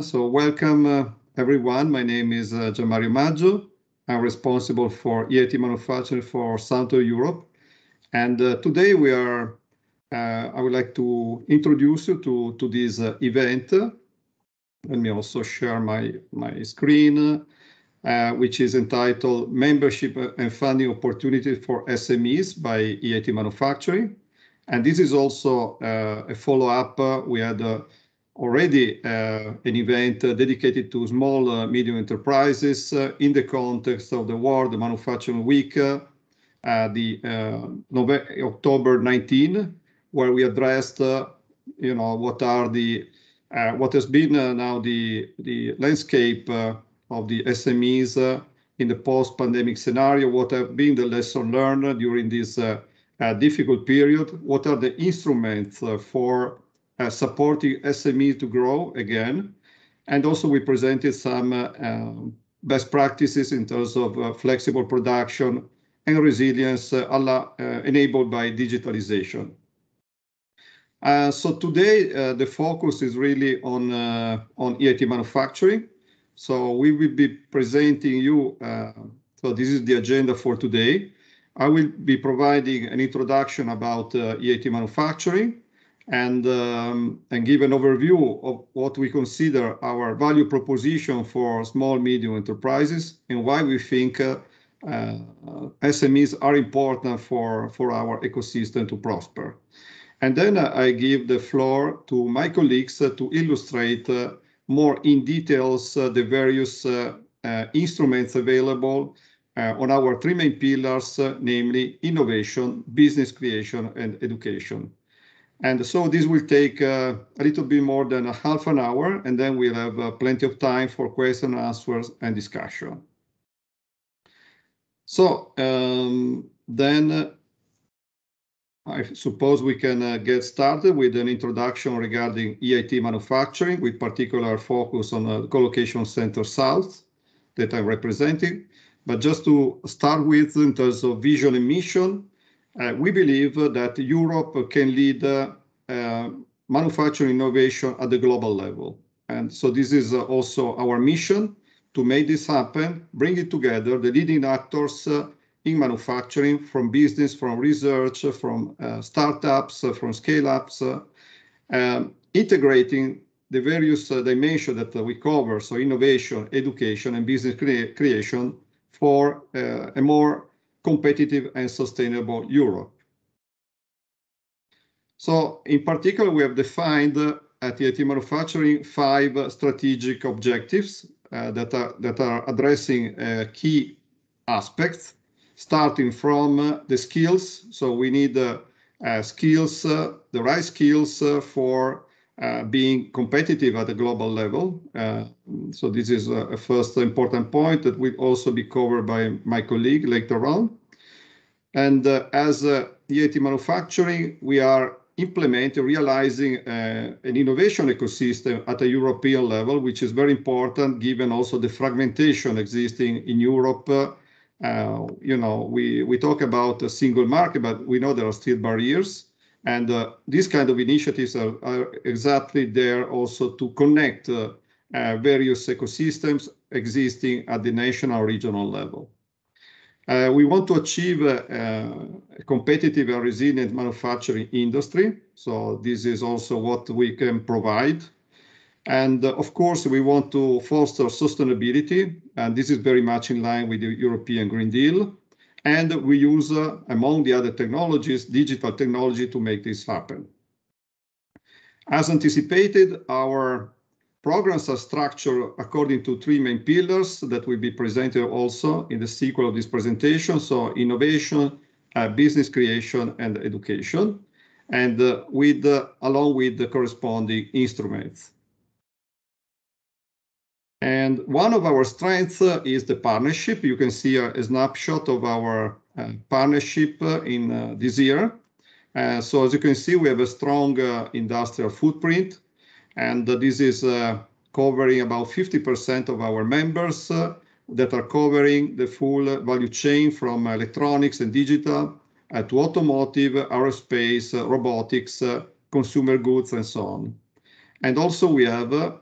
So welcome uh, everyone. My name is uh, Gianmario Maggio. I'm responsible for EIT manufacturing for Santo Europe. And uh, today we are, uh, I would like to introduce you to, to this uh, event. Let me also share my, my screen, uh, which is entitled Membership and Funding Opportunities for SMEs by EIT Manufacturing. And this is also uh, a follow-up. we had already uh, an event uh, dedicated to small uh, medium enterprises uh, in the context of the World Manufacturing Week, uh, the uh, November, October 19, where we addressed, you know, what are the what has been now the the landscape of the SMEs in the post-pandemic scenario. What have been the lessons learned during this difficult period? What are the instruments for uh, supporting SME to grow again. And also we presented some uh, uh, best practices in terms of flexible production and resilience enabled by digitalization. Uh, so today uh, the focus is really on uh, on EIT manufacturing. So we will be presenting you. so this is the agenda for today. I will be providing an introduction about EIT manufacturing and, um, and give an overview of what we consider our value proposition for small, medium enterprises and why we think uh, uh, SMEs are important for, for our ecosystem to prosper. And then uh, I give the floor to my colleagues uh, to illustrate uh, more in details uh, the various instruments available uh, on our three main pillars, uh, namely innovation, business creation, and education. And so this will take uh, a little bit more than a half an hour, and then we'll have uh, plenty of time for question, answers, and discussion. So um, then uh, I suppose we can uh, get started with an introduction regarding EIT manufacturing with particular focus on uh, Collocation Center South that I'm representing. But just to start with, in terms of vision and mission, uh, we believe that Europe can lead uh, manufacturing innovation at the global level. And so this is uh, also our mission to make this happen, bring it together, the leading actors uh, in manufacturing from business, from research, from startups, from scale-ups, um, integrating the various dimensions that we cover, so innovation, education, and business creation for a more competitive and sustainable Europe. So in particular, we have defined uh, at EIT manufacturing five strategic objectives uh, that are that are addressing uh, key aspects, starting from uh, the skills. So we need uh, uh, skills, the right skills for being competitive at a global level. so this is a first important point that will also be covered by my colleague later on. And as EIT manufacturing, we are implement realizing uh, an innovation ecosystem at a European level, which is very important given also the fragmentation existing in Europe. Uh, you know, we, we talk about a single market, but we know there are still barriers. And uh, these kind of initiatives are, are, exactly there also to connect uh, uh, various ecosystems existing at the national or regional level. Uh, we want to achieve uh, a competitive and resilient manufacturing industry, so this is also what we can provide. and uh, Of course, we want to foster sustainability, and this is very much in line with the European Green Deal. And We use, among the other technologies, digital technology to make this happen. As anticipated, our Programs are structured according to three main pillars that will be presented also in the sequel of this presentation. So innovation, uh, business creation, and education, and uh, with uh, along with the corresponding instruments. And one of our strengths uh, is the partnership. You can see a, a snapshot of our uh, partnership uh, in uh, this year. Uh, so as you can see, we have a strong industrial footprint and this is uh, covering about 50% of our members uh, that are covering the full value chain from electronics and digital to automotive, aerospace, uh, robotics, consumer goods, and so on. And also we have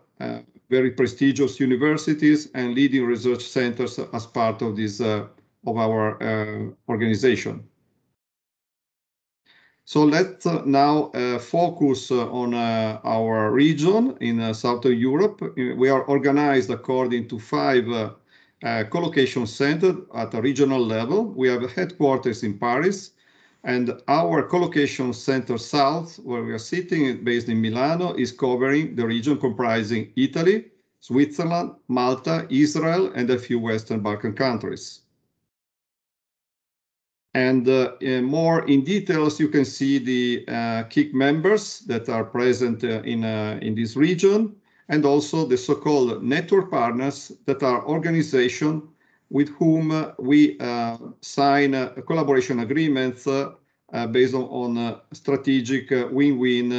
very prestigious universities and leading research centers as part of this of our organization. So let's uh, now uh, focus uh, on our region in Southern Europe. We are organized according to five collocation centers at a regional level. We have headquarters in Paris, and our collocation center south, where we are sitting, based in Milano, is covering the region comprising Italy, Switzerland, Malta, Israel, and a few Western Balkan countries. And uh, uh, More in details, you can see the uh, KIC members that are present in this region, and also the so-called network partners that are organization with whom we sign collaboration agreements based on strategic win-win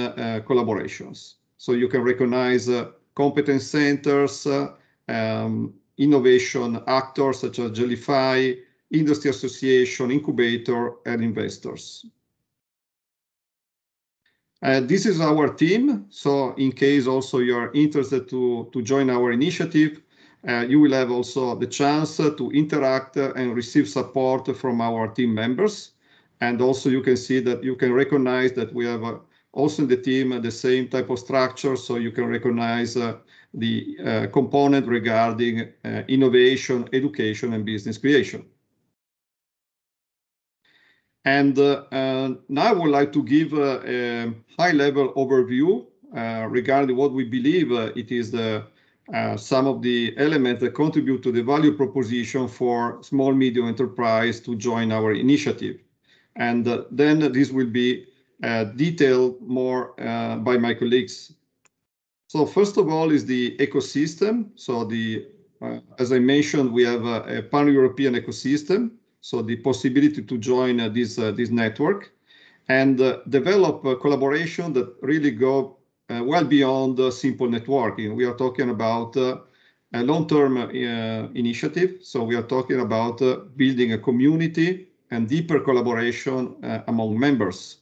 collaborations. So You can recognize competence centers, um, innovation actors such as Jellyfy, industry association, incubator, and investors. Uh, this is our team. So in case also you're interested to, to join our initiative, uh, you will have also the chance to interact and receive support from our team members. And also you can see that you can recognize that we have uh, also in the team uh, the same type of structure. So you can recognize uh, the uh, component regarding innovation, education, and business creation. And uh, uh, now I would like to give a high-level overview uh, regarding what we believe it is the some of the elements that contribute to the value proposition for small medium enterprise to join our initiative. And then this will be detailed more by my colleagues. So first of all is the ecosystem. So the, as I mentioned, we have a pan-European ecosystem so the possibility to join uh, this uh, this network and uh, develop collaboration that really go well beyond simple networking. We are talking about a long-term initiative, so we are talking about building a community and deeper collaboration among members.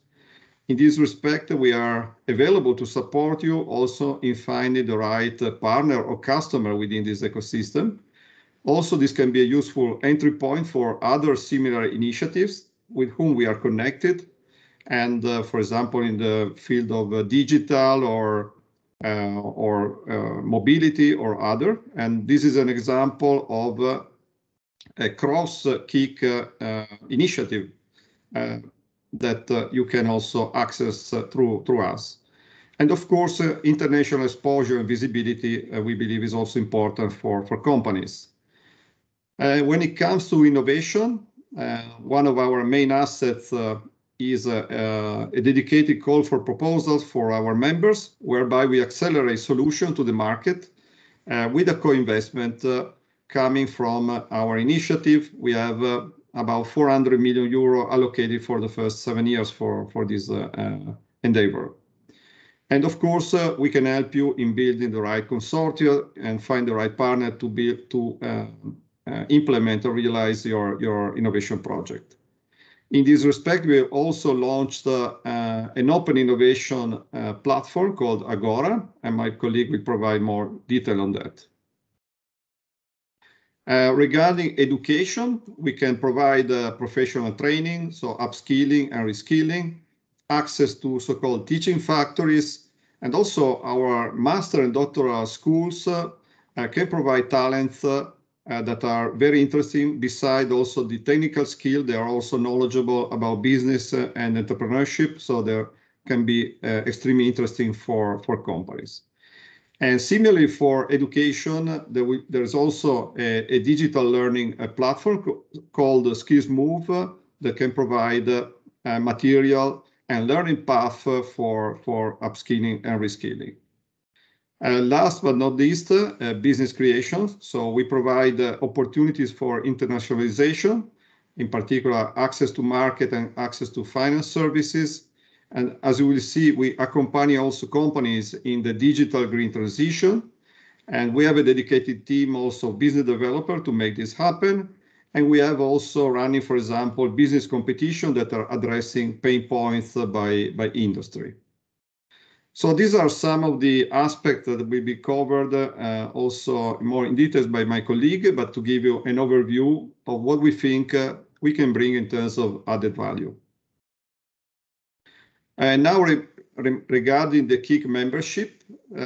In this respect, we are available to support you also in finding the right partner or customer within this ecosystem. Also, this can be a useful entry point for other similar initiatives with whom we are connected. And uh, for example, in the field of uh, digital or uh, or uh, mobility or other. And this is an example of uh, a cross kick uh, initiative that you can also access through through us. And of course, international exposure and visibility, we believe, is also important for, for companies. Uh, when it comes to innovation, uh, one of our main assets uh, is a dedicated call for proposals for our members, whereby we accelerate solution to the market with a co-investment coming from our initiative. We have about 400 million euro allocated for the first seven years for this endeavor. Of course, we can help you in building the right consortia and find the right partner to uh, implement or realize your, your innovation project. In this respect, we also launched uh, uh, an open innovation uh, platform called Agora, and my colleague will provide more detail on that. Uh, regarding education, we can provide uh, professional training, so upskilling and reskilling, access to so-called teaching factories, and also our master and doctoral schools can provide talents uh, that are very interesting. Beside also the technical skill, they are also knowledgeable about business uh, and entrepreneurship, so they can be uh, extremely interesting for, for companies. And similarly for education, there is also a, a digital learning uh, platform co called Skills Move uh, that can provide uh, material and learning path uh, for, for upskilling and reskilling. Last but not least, uh, business creation. So We provide uh, opportunities for internationalization, in particular, access to market and access to finance services. And As you will see, we accompany also companies in the digital green transition, and we have a dedicated team also business developer to make this happen. And We have also running, for example, business competition that are addressing pain points by industry. So these are some of the aspects that will be covered uh, also more in details by my colleague, but to give you an overview of what we think uh, we can bring in terms of added value. And uh, now re re regarding the KIC membership, uh,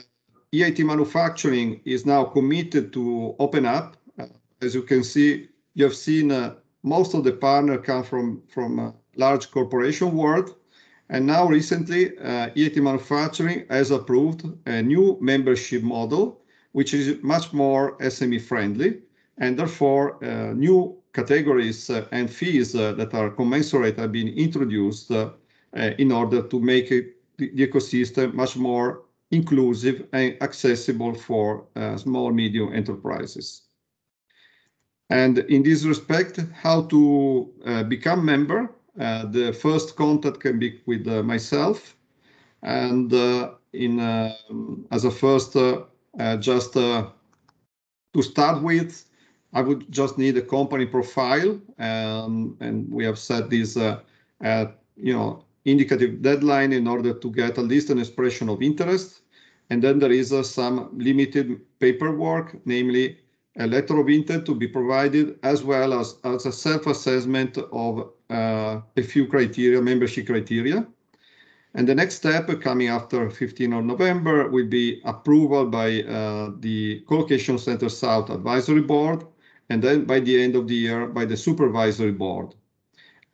EIT manufacturing is now committed to open up. Uh, as you can see, you have seen uh, most of the partner come from, from large corporation world, and now recently, uh, EIT Manufacturing has approved a new membership model, which is much more SME friendly, and therefore uh, new categories uh, and fees uh, that are commensurate have been introduced uh, uh, in order to make it, the ecosystem much more inclusive and accessible for uh, small medium enterprises. And in this respect, how to become member uh, the first contact can be with uh, myself, and uh, in um, as a first, just to start with, I would just need a company profile, um, and we have set this, uh, uh, you know, indicative deadline in order to get at least an expression of interest. And then there is uh, some limited paperwork, namely a letter of intent to be provided, as well as, as a self-assessment of uh, a few criteria, membership criteria. And the next step coming after 15 of November will be approval by uh, the Colocation Center South Advisory Board, and then by the end of the year by the Supervisory Board.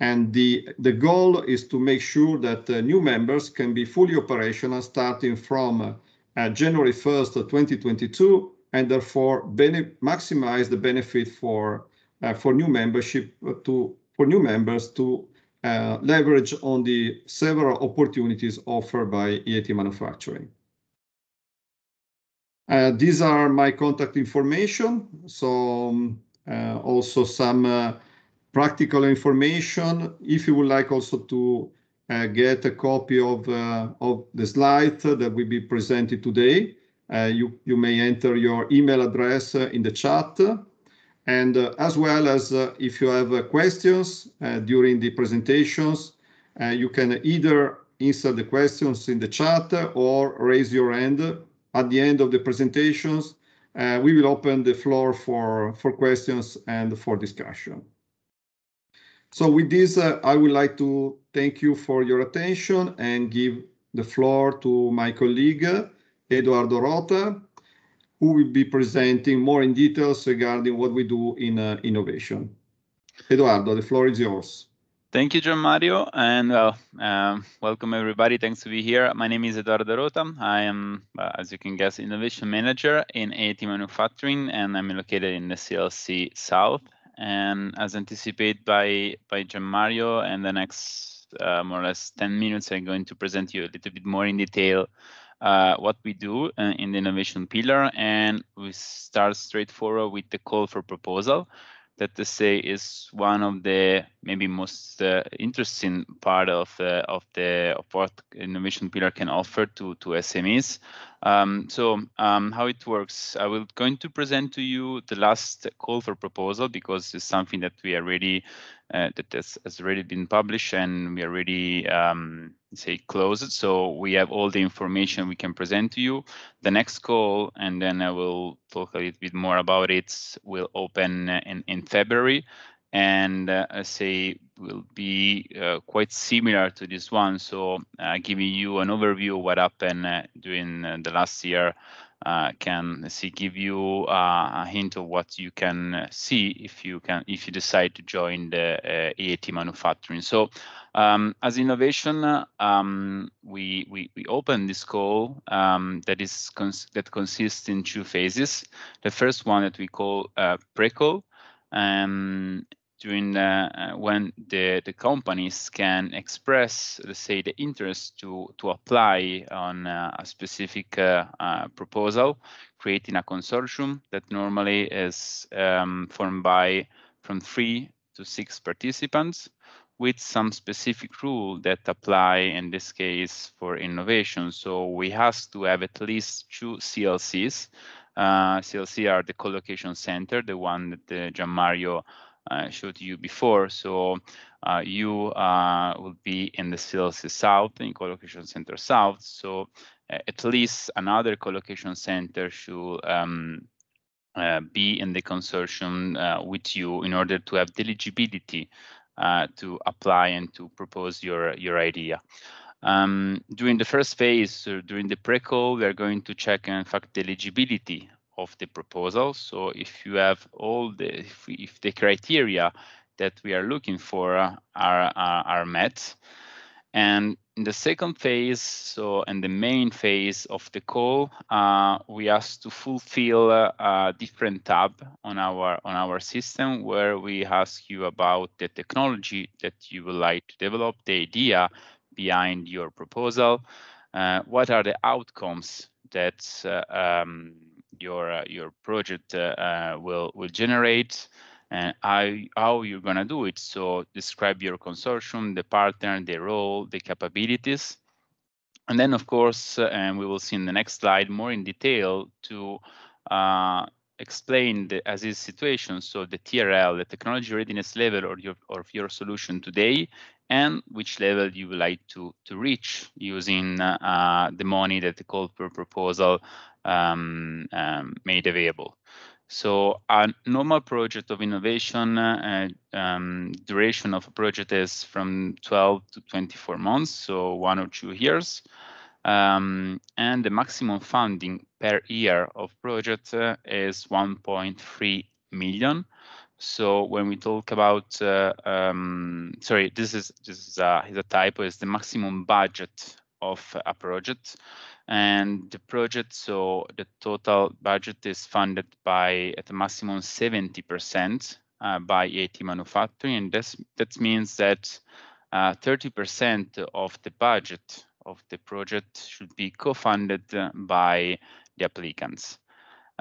And the, the goal is to make sure that uh, new members can be fully operational starting from uh, January 1st, 2022, and therefore maximize the benefit for, uh, for new membership to for new members to uh, leverage on the several opportunities offered by EAT manufacturing. Uh, these are my contact information, so um, uh, also some uh, practical information. If you would like also to uh, get a copy of, uh, of the slide that will be presented today, you, you may enter your email address in the chat and uh, as well as uh, if you have uh, questions during the presentations, you can either insert the questions in the chat or raise your hand at the end of the presentations. we will open the floor for, for questions and for discussion. So with this, uh, I would like to thank you for your attention and give the floor to my colleague, Eduardo Rota, who will be presenting more in details regarding what we do in uh, innovation. Eduardo, the floor is yours. Thank you, John Mario, and uh, welcome everybody. Thanks to be here. My name is Eduardo Rota. I am, uh, as you can guess, innovation manager in AT Manufacturing, and I'm located in the CLC South. And as anticipated by by Gian Mario, and the next uh, more or less 10 minutes, I'm going to present you a little bit more in detail uh, what we do uh, in the innovation pillar, and we start straightforward with the call for proposal. That to say is one of the maybe most uh, interesting part of uh, of the of what innovation pillar can offer to to SMEs. Um, so um, how it works, I will going to present to you the last call for proposal because it's something that we already uh, that has, has, already been published and we already um, say closed. So we have all the information we can present to you. The next call, and then I will talk a little bit more about it, will open uh, in, in February and uh, say will be uh, quite similar to this one. So uh, giving you an overview of what happened uh, during uh, the last year uh, can see give you a hint of what you can see if you can if you decide to join the EAT manufacturing. So um, as innovation, um, we, we we open this call um, that is cons that consists in two phases. The first one that we call pre-call um, during uh, when the, the companies can express, let's say, the interest to, to apply on uh, a specific uh, proposal, creating a consortium that normally is um, formed by from three to six participants with some specific rule that apply in this case for innovation. So we have to have at least two CLCs. Uh, CLC are the collocation center, the one that uh, Gianmario I showed you before. So uh, you uh, will be in the CLC South, in Collocation Center South. So uh, at least another collocation center should um, uh, be in the consortium uh, with you in order to have the eligibility uh, to apply and to propose your, your idea. Um, during the first phase, during the pre-call, we are going to check, in fact, the eligibility of the proposal. So if you have all the, if, we, if the criteria that we are looking for are, are, are met, and in the second phase, so in the main phase of the call, uh, we ask to fulfill uh, a, different tab on our on our system where we ask you about the technology that you would like to develop, the idea behind your proposal, uh, what are the outcomes that uh, um, your uh, your project uh, uh, will will generate and how you're going to do it. So describe your consortium, the partner, the role, the capabilities. And then, of course, and we will see in the next slide more in detail to uh, explain the as is situation. So the TRL, the technology readiness level or your, of your solution today, and which level you would like to, to reach using uh, the money that the call per proposal um, um, made available. So a normal project of innovation uh, um, duration of a project is from 12 to 24 months, so one or two years. Um, and the maximum funding per year of project uh, is 1.3 million. So when we talk about, uh, um, sorry, this is this is a, uh, is a typo. Is the maximum budget of a project, and the project. So the total budget is funded by at the maximum seventy percent uh, by AT manufacturing, and this that means that uh, thirty uh, percent of the budget of the project should be co-funded uh, by the applicants.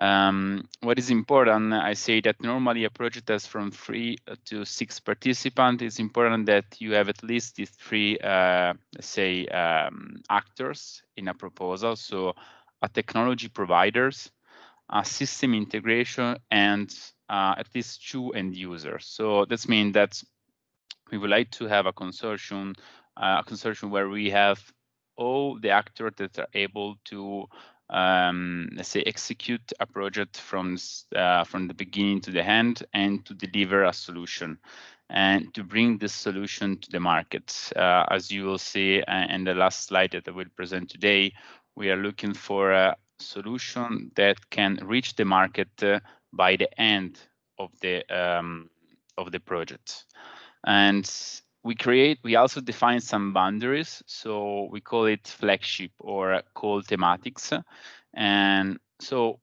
Um, what is important, I say that normally a project has from three uh, to six participants, it's important that you have at least these three, uh, say, um, actors in a proposal. So a technology providers, a system integration, and uh, at least two end users. So this means that we would like to have a consortium, uh, a consortium where we have all the actors that are able to um, let's say execute a project from uh, from the beginning to the end and to deliver a solution and to bring this solution to the market uh, as you will see uh, in the last slide that i will present today we are looking for a solution that can reach the market uh, by the end of the um, of the project and we create, we also define some boundaries. So we call it flagship or call thematics. And so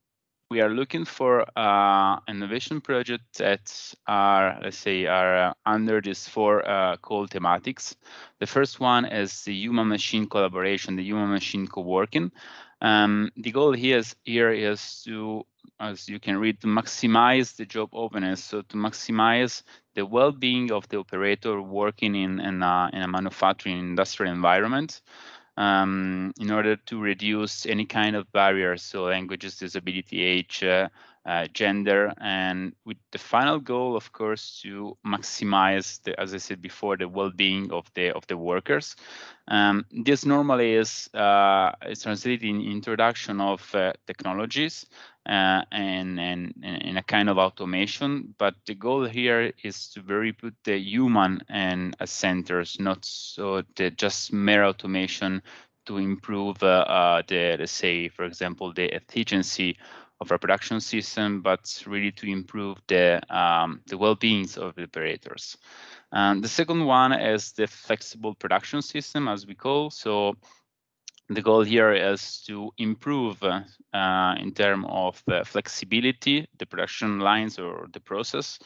we are looking for uh, innovation projects that are, let's say, are uh, under these four uh, thematics. The first one is the human-machine collaboration, the human-machine co-working. Um, the goal here is, here is to, as you can read, to maximize the job openness. So to maximize the well-being of the operator working in, in, a, in a manufacturing industrial environment um, in order to reduce any kind of barriers. So languages, disability, age, uh, uh, gender, and with the final goal, of course, to maximize, the, as I said before, the well-being of the of the workers. Um, this normally is, uh, is translated in introduction of uh, technologies uh, and, and and a kind of automation. But the goal here is to very put the human and as centers, not so the just mere automation to improve uh, uh, the let's say, for example, the efficiency of our production system, but really to improve the, um, the well-beings of the operators. And the second one is the flexible production system, as we call. So the goal here is to improve uh, in terms of uh, flexibility, the production lines or the process,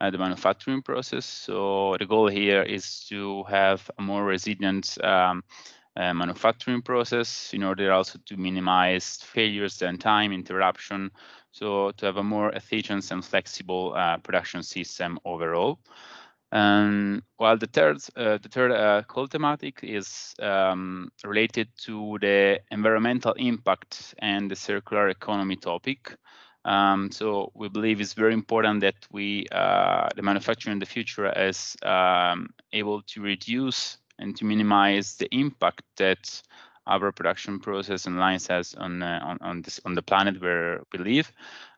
uh, the manufacturing process. So the goal here is to have a more resilient um, uh, manufacturing process in order also to minimize failures and time interruption. So to have a more efficient and flexible uh, production system overall. And while the third, uh, the third uh, call thematic is um, related to the environmental impact and the circular economy topic. Um, so we believe it's very important that we, uh, the manufacturer in the future, is um, able to reduce and to minimize the impact that our production process and lines has on uh, on on, this, on the planet where we live.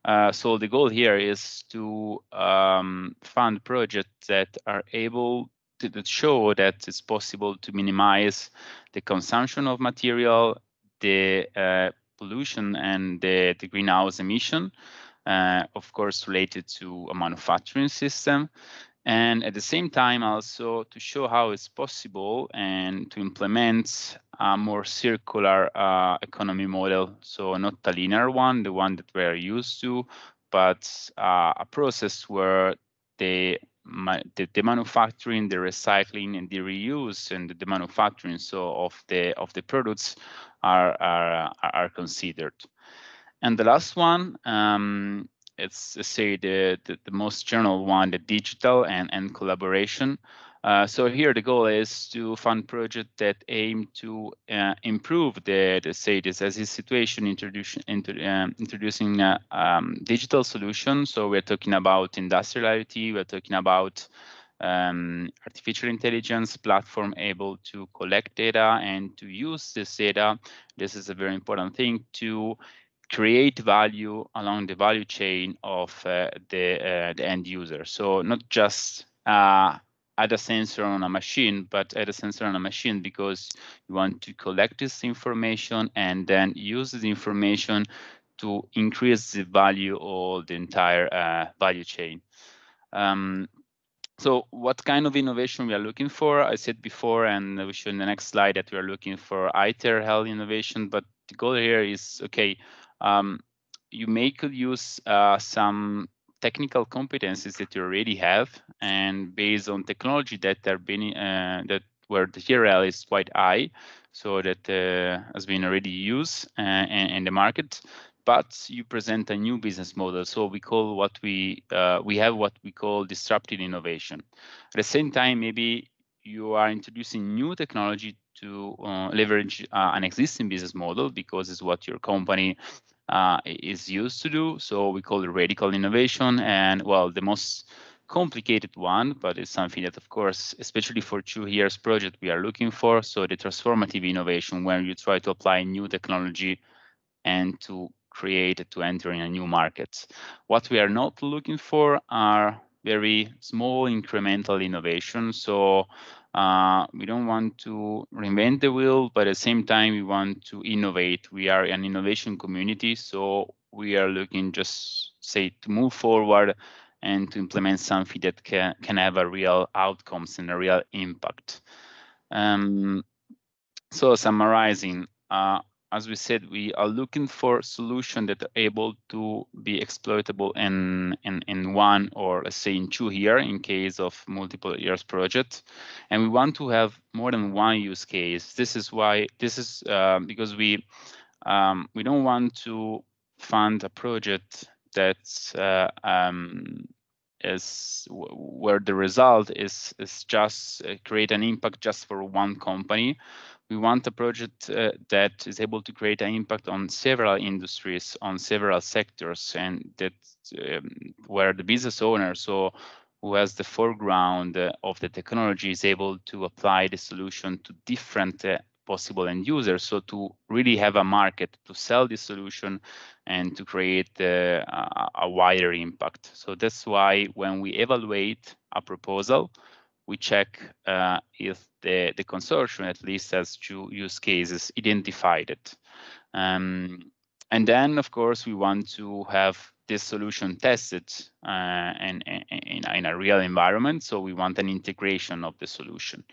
Uh, so the goal here is to um, fund projects that are able to, show that it's possible to minimize the consumption of material, the uh, pollution, and the, the greenhouse emission. Uh, of course, related to a manufacturing system, and at the same time also to show how it's possible and to implement a more circular uh, economy model. So not a linear one, the one that we're used to, but uh, a process where the, the, the manufacturing, the recycling, and the reuse and the manufacturing so of the of the products are are, are considered. And the last one um, let's say the, the, the most general one, the digital and, and collaboration. Uh, so here the goal is to fund projects that aim to uh, improve the, the say this as a situation introducing um, introducing uh, um, digital solutions. So we're talking about industrial IoT, we're talking about um, artificial intelligence platform able to collect data and to use this data. This is a very important thing to create value along the value chain of uh, the, uh, the end user. So not just uh, add a sensor on a machine, but add a sensor on a machine because you want to collect this information and then use this information to increase the value of the entire uh, value chain. Um, so what kind of innovation we are looking for? I said before, and we show in the next slide that we are looking for ITER health innovation, but the goal here is, okay, um, you may could use uh, some technical competencies that you already have and based on technology that are being uh, that where the TRL is quite high, so that uh, has been already used uh, in the market. But you present a new business model, so we call what we uh, we have what we call disruptive innovation. At the same time, maybe you are introducing new technology to uh, leverage uh, an existing business model because it's what your company uh, is used to do. So we call it radical innovation. And well, the most complicated one, but it's something that, of course, especially for two years project, we are looking for. So the transformative innovation, where you try to apply new technology and to create to enter in a new market. What we are not looking for are very small incremental innovation. So uh, we don't want to reinvent the wheel, but at the same time, we want to innovate. We are an innovation community, so we are looking just say to move forward and to implement something that can, can have a real outcomes and a real impact. Um, so summarizing, uh, as we said, we are looking for solutions that are able to be exploitable in, in, in one or let's say in two here in case of multiple years project. And we want to have more than one use case. This is why this is uh, because we um, we don't want to fund a project that uh, um, is where the result is is just uh, create an impact just for one company we want a project uh, that is able to create an impact on several industries, on several sectors, and that um, where the business owner, so who has the foreground uh, of the technology, is able to apply the solution to different uh, possible end users. So to really have a market to sell this solution and to create uh, a wider impact. So that's why when we evaluate a proposal, we check uh, if the, the consortium at least has two use cases identified. Um, and then, of course, we want to have this solution tested uh, in, in, in, a real environment. So we want an integration of the solution.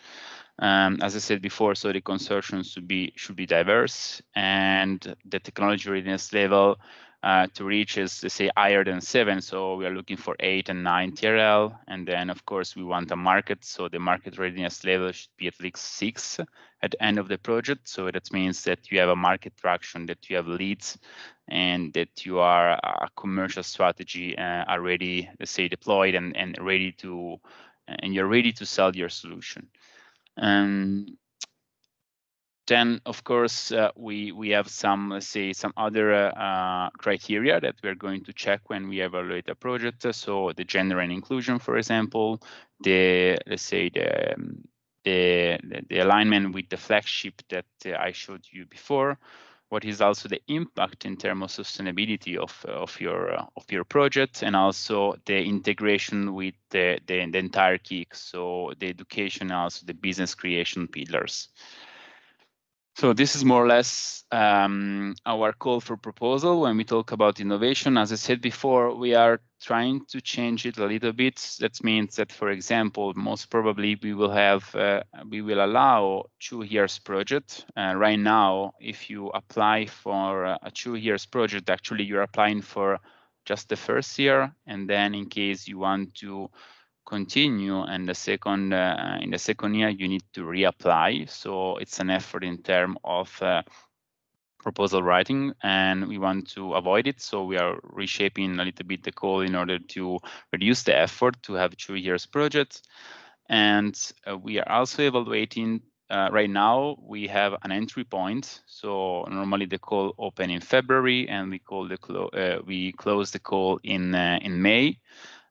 Um, as I said before, so the consortium should be should be diverse, and the technology readiness level uh, to reach is say higher than seven. So we are looking for eight and nine TRL. And then of course we want a market. So the market readiness level should be at least six at the end of the project. So that means that you have a market traction, that you have leads and that you are a uh, commercial strategy uh, already let's say deployed and, and ready to, and you're ready to sell your solution. Um, then, of course, uh, we we have some let's say some other uh, uh criteria that we're going to check when we evaluate a project. Uh, so the gender and inclusion, for example, the let's say the um, the, the alignment with the flagship that uh, I showed you before. What is also the impact in terms of sustainability of of your uh, of your project, and also the integration with the the, the entire KIC, so the education, also the business creation pillars. So this is more or less um, our call for proposal when we talk about innovation. As I said before, we are trying to change it a little bit. That means that, for example, most probably we will have uh, we will allow two years project. Uh, right now, if you apply for a two years project, actually you're applying for just the first year, and then in case you want to continue and the second uh, in the second year you need to reapply so it's an effort in term of uh, proposal writing and we want to avoid it so we are reshaping a little bit the call in order to reduce the effort to have two years projects, and uh, we are also evaluating uh, right now we have an entry point so normally the call open in february and we call the clo- uh, we close the call in uh, in may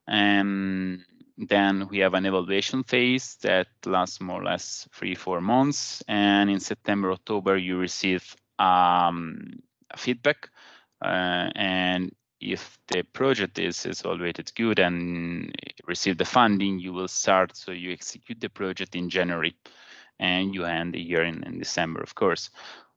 and then we have an evaluation phase that lasts more or less three, four months. And in September, October, you receive um, feedback. Uh, and if the project is evaluated good and receive the funding, you will start. So you execute the project in January and you end the year in, in December, of course.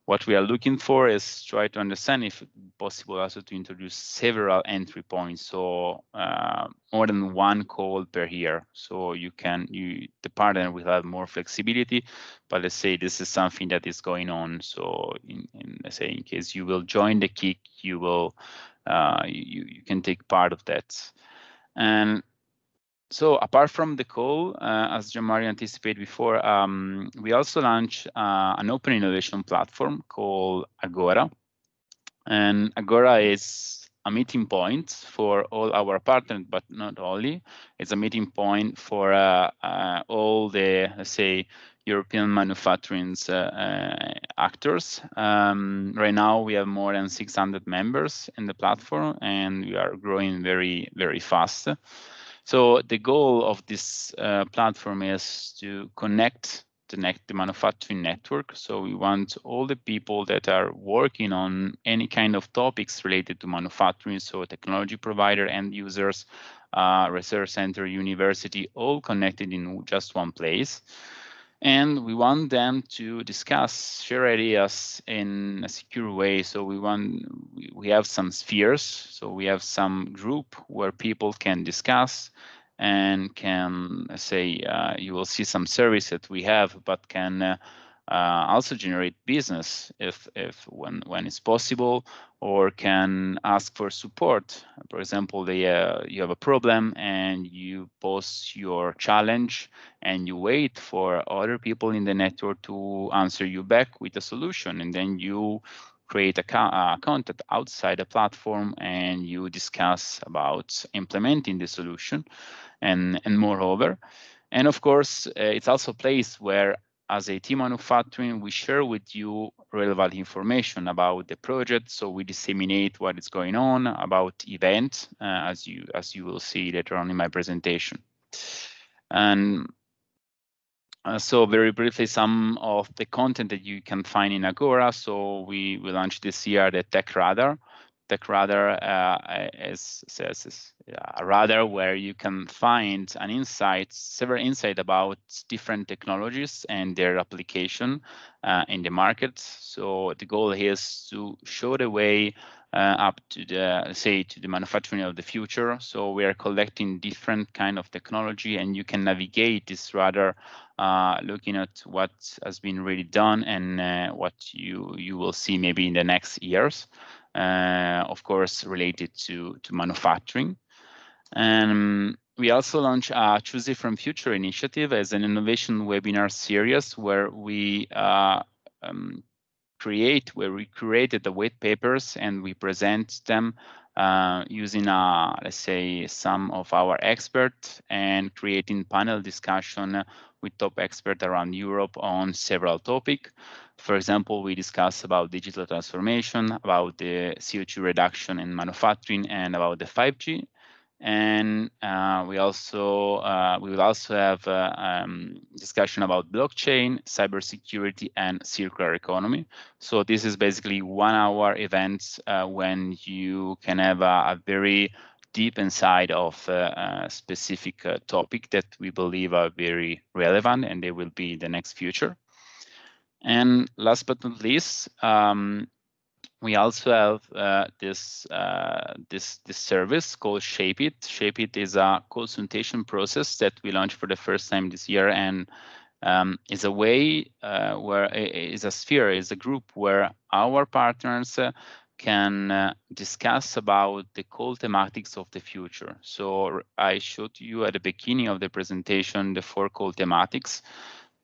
What we are looking for is try to understand if possible also to introduce several entry points, so uh, more than one call per year. So you can you the partner will have more flexibility, but let's say this is something that is going on. So in, in let's say in case you will join the kick, you will uh, you you can take part of that, and so apart from the call, uh, as Jean-Marie anticipated before, um, we also launched uh, an open innovation platform called Agora. And Agora is a meeting point for all our partners, but not only. It's a meeting point for uh, uh all the, let's say, European manufacturing uh, uh, actors. Um, right now, we have more than 600 members in the platform, and we are growing very, very fast. So the goal of this uh, platform is to connect the, net, the manufacturing network. So we want all the people that are working on any kind of topics related to manufacturing, so technology provider, end users, uh, research center, university, all connected in just one place and we want them to discuss share ideas in a secure way so we want we have some spheres so we have some group where people can discuss and can say uh, you will see some service that we have but can uh, uh, also generate business if if when when it's possible or can ask for support for example they uh, you have a problem and you post your challenge and you wait for other people in the network to answer you back with a solution and then you create a, co- a content outside the platform and you discuss about implementing the solution and and moreover and of course, uh, it's also a place where as AT manufacturing, we share with you relevant information about the project. So we disseminate what is going on about events, uh, as you as you will see later on in my presentation. And uh, so very briefly, some of the content that you can find in Agora. So we, we launched this year the Tech Radar, the radar uh, is, is, is, uh, a rather where you can find an insight, several insight about different technologies and their application uh, in the market. So the goal here is to show the way uh, up to the say to the manufacturing of the future. So we are collecting different kind of technology, and you can navigate this rather uh, looking at what has been really done and uh, what you you will see maybe in the next years. Uh, of course, related to, to manufacturing. and um, we also launched a Choose It From Future initiative as an innovation webinar series where we uh, um, create, where we created the white papers and we present them uh, using, uh, let's say, some of our experts and creating panel discussion with top experts around Europe on several topics. For example, we discuss about digital transformation, about the CO2 reduction in manufacturing, and about the 5G. And uh, we also uh, we will also have uh, um, discussion about blockchain, cybersecurity, and circular economy. So this is basically one-hour events uh, when you can have a, a very deep inside of uh, a uh, specific uh, topic that we believe are very relevant and they will be in the next future. And last but not least, um, we also have uh, this uh, this this service called Shape It. Shape It is a consultation process that we launched for the first time this year, and um, is a way uh, where is a sphere, is a group where our partners uh, can uh, discuss about the call thematics of the future. So I showed you at the beginning of the presentation the four call thematics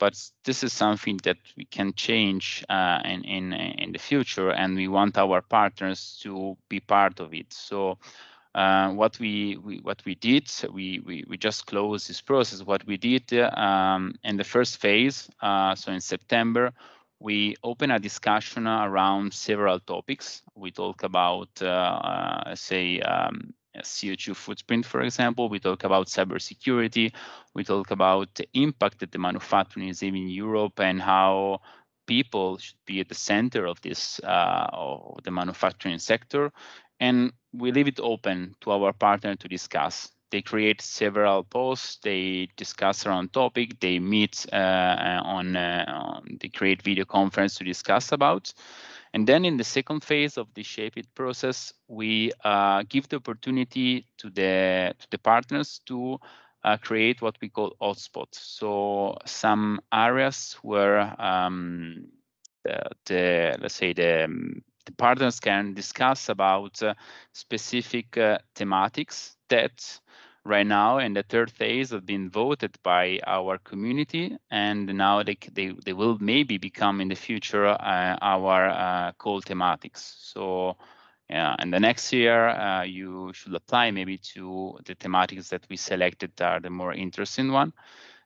but this is something that we can change uh, in, in, in the future and we want our partners to be part of it. So uh, what we, we, what we did, we, we, we just closed this process. What we did um, in the first phase, uh, so in September, we open a discussion around several topics. We talk about, uh, uh, say, um, CO2 footprint, for example. We talk about cybersecurity. We talk about the impact that the manufacturing is having in Europe and how people should be at the center of this, uh, of the manufacturing sector. And we leave it open to our partner to discuss. They create several posts. They discuss around topic. They meet uh, uh, on, uh, on. They create video conference to discuss about. And then in the second phase of the shape it process, we uh, give the opportunity to the, to the partners to uh, create what we call hotspots. So some areas where um, the, the, let's say the, um, the partners can discuss about uh, specific uh, thematics that right now in the third phase have been voted by our community and now they, they, they will maybe become in the future uh, our uh, call thematics. So yeah, and the next year uh, you should apply maybe to the thematics that we selected are the more interesting one.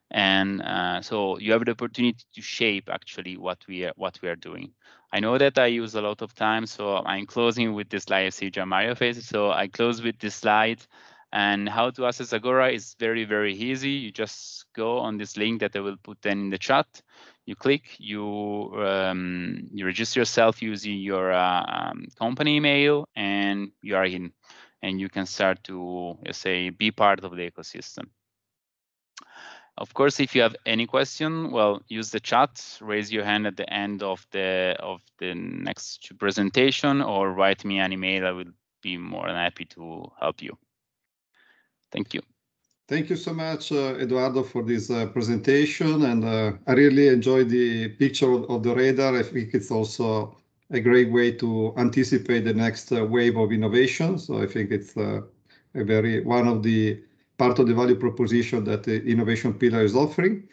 And uh, so you have the opportunity to shape actually what we are, what we are doing. I know that I use a lot of time, so I'm closing with this slide. I Mario phase so I close with this slide. And how to access Agora is very, very easy. You just go on this link that I will put then in the chat. You click, you, um, you register yourself using your uh, um, company email, and you are in. And you can start to, say, be part of the ecosystem. Of course, if you have any question, well, use the chat, raise your hand at the end of the of the next presentation, or write me an email. I will be more than happy to help you. Thank you. Thank you so much, uh, Eduardo, for this uh, presentation. And uh, I really enjoyed the picture of, of, the radar. I think it's also a great way to anticipate the next uh, wave of innovation. So I think it's uh, a very one of the part of the value proposition that the innovation pillar is offering.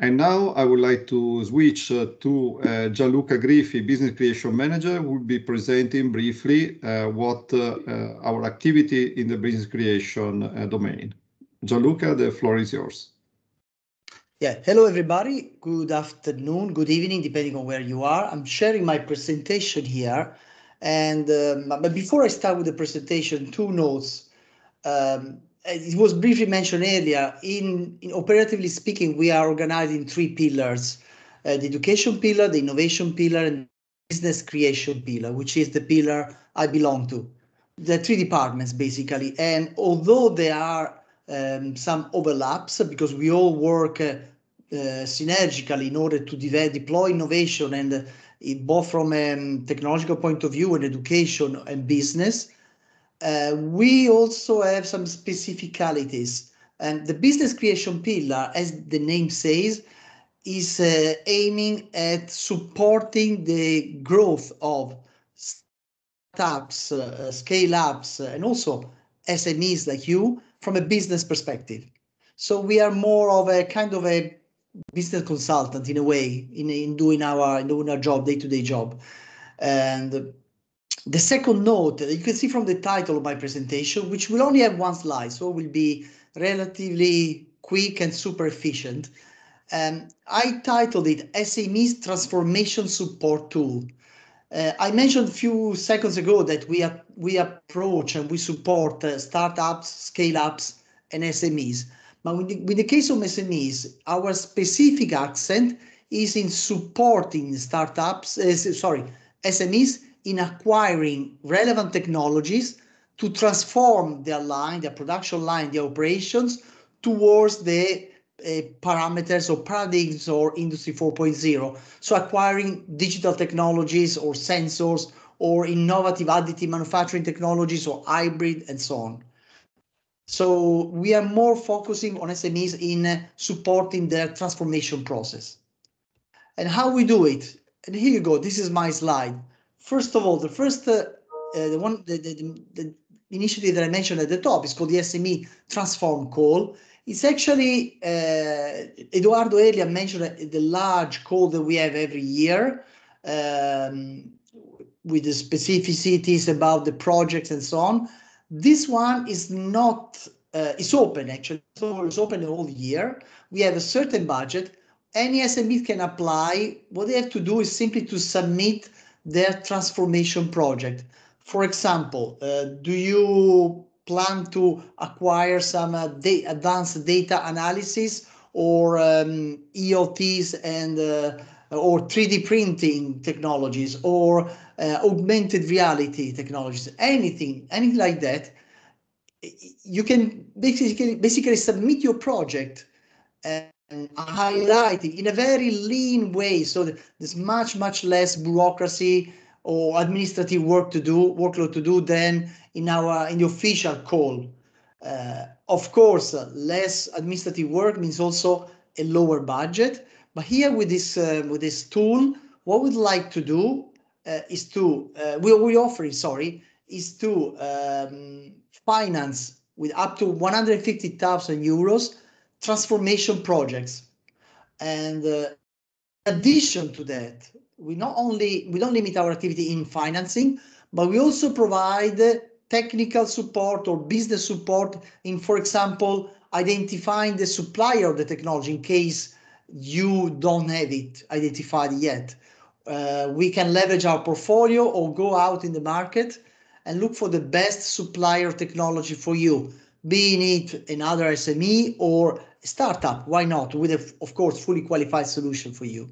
And now I would like to switch uh, to uh, Gianluca Griffi, Business Creation Manager, who will be presenting briefly uh, what uh, uh, our activity in the business creation uh, domain. Gianluca, the floor is yours. Yeah, hello everybody. Good afternoon, good evening, depending on where you are. I'm sharing my presentation here. And um, but before I start with the presentation, two notes. Um, uh, it was briefly mentioned earlier, in, in operatively speaking, we are organized in three pillars, uh, the education pillar, the innovation pillar, and business creation pillar, which is the pillar I belong to. The three departments, basically. And although there are um, some overlaps, because we all work uh, uh, synergically in order to de- deploy innovation and uh, both from a um, technological point of view and education and business, uh, we also have some specificities. And the business creation pillar, as the name says, is uh, aiming at supporting the growth of startups, uh, scale ups, uh, and also SMEs like you from a business perspective. So we are more of a kind of a business consultant in a way in, in doing our in doing our job day to day job, and the second note, you can see from the title of my presentation, which will only have one slide, so it will be relatively quick and super efficient. Um, I titled it SMEs Transformation Support Tool. Uh, I mentioned a few seconds ago that we, ap we approach and we support uh, startups, scale-ups, and SMEs. But with the, with the case of SMEs, our specific accent is in supporting startups, uh, sorry, SMEs in acquiring relevant technologies to transform their line, their production line, their operations towards the uh, parameters or paradigms or industry 4.0 so acquiring digital technologies or sensors or innovative additive manufacturing technologies or hybrid and so on so we are more focusing on smes in eh, supporting their transformation process and how we do it and here you go this is my slide First of all, the first uh, uh, the one the, the, the, initiative that I mentioned at the top is called the SME Transform Call. It's actually uh, Eduardo earlier mentioned the large call that we have every year. Um, with the specificities about the projects and so on. This one is not, uh, it's open actually, so it's open all year. We have a certain budget. Any SME can apply. What they have to do is simply to submit their transformation project. For example, uh, do you plan to acquire some uh, da advanced data analysis or um, EOTs and uh, or 3D printing technologies or uh, augmented reality technologies, anything, anything like that, you can basically basically submit your project uh, highlight it in a very lean way so there's much much less bureaucracy or administrative work to do workload to do than in our in the official call uh, of course uh, less administrative work means also a lower budget but here with this uh, with this tool what we'd like to do uh, is to uh, we, we offering sorry is to um, finance with up to 150,000 euros transformation projects. And uh, addition to that, we not only we don't limit our activity in financing, but we also provide technical support or business support in, for example, identifying the supplier of the technology in case you don't have it identified yet. Uh, we can leverage our portfolio or go out in the market and look for the best supplier technology for you, being it another SME or startup, why not? With, a, of course, fully qualified solution for you.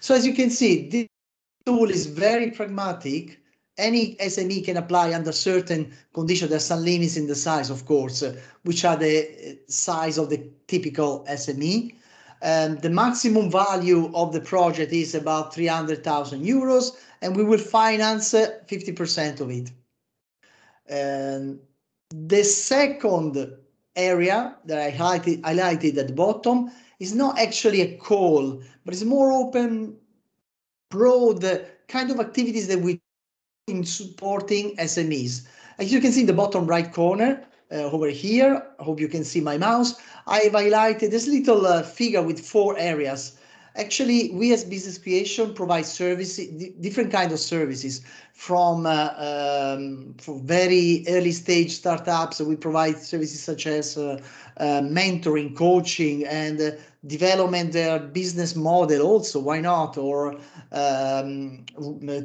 So as you can see, this tool is very pragmatic. Any SME can apply under certain conditions. There are some limits in the size, of course, which are the uh, size of the typical SME. Um, the maximum value of the project is about 300,000 euros, and we will finance 50% uh, of it. Um, the second area that I highlighted, highlighted at the bottom is not actually a call, but it's more open, broad kind of activities that we in supporting SMEs. As you can see in the bottom right corner, uh, over here, I hope you can see my mouse, I've highlighted this little uh, figure with four areas. Actually, we as business creation provide services, different kind of services from, uh, um, very early stage startups. We provide services such as uh, uh, mentoring, coaching, and uh, development their business model also, why not? Or um,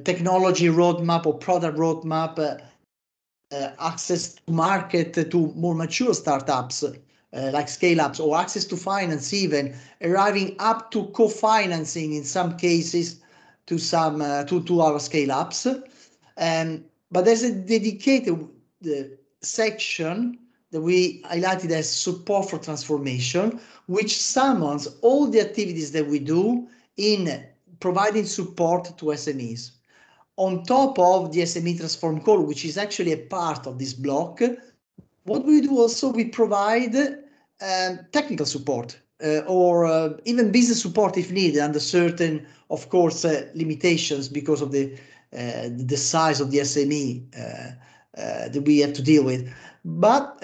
technology roadmap or product roadmap, uh, uh, access to market to more mature startups uh, like scale ups or access to finance even arriving up to co-financing in some cases to some uh, to, to our scale ups um, but there's a dedicated uh, section that we highlighted as support for transformation which summons all the activities that we do in providing support to smes on top of the sme transform call which is actually a part of this block what we do also we provide um, technical support uh, or uh, even business support if needed under certain, of course, uh, limitations because of the uh, the size of the SME uh, uh, that we have to deal with. But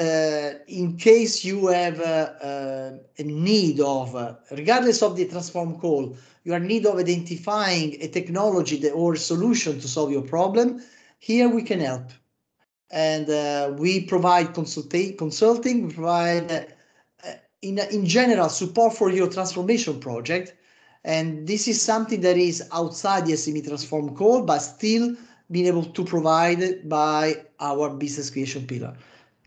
in case you have a need of, regardless of the transform call, you are in need of identifying a technology that, or a solution to solve your problem. Here we can help, and we provide consulta- consulting. We provide in, in general, support for your transformation project. And this is something that is outside the SME transform call, but still being able to provide by our business creation pillar.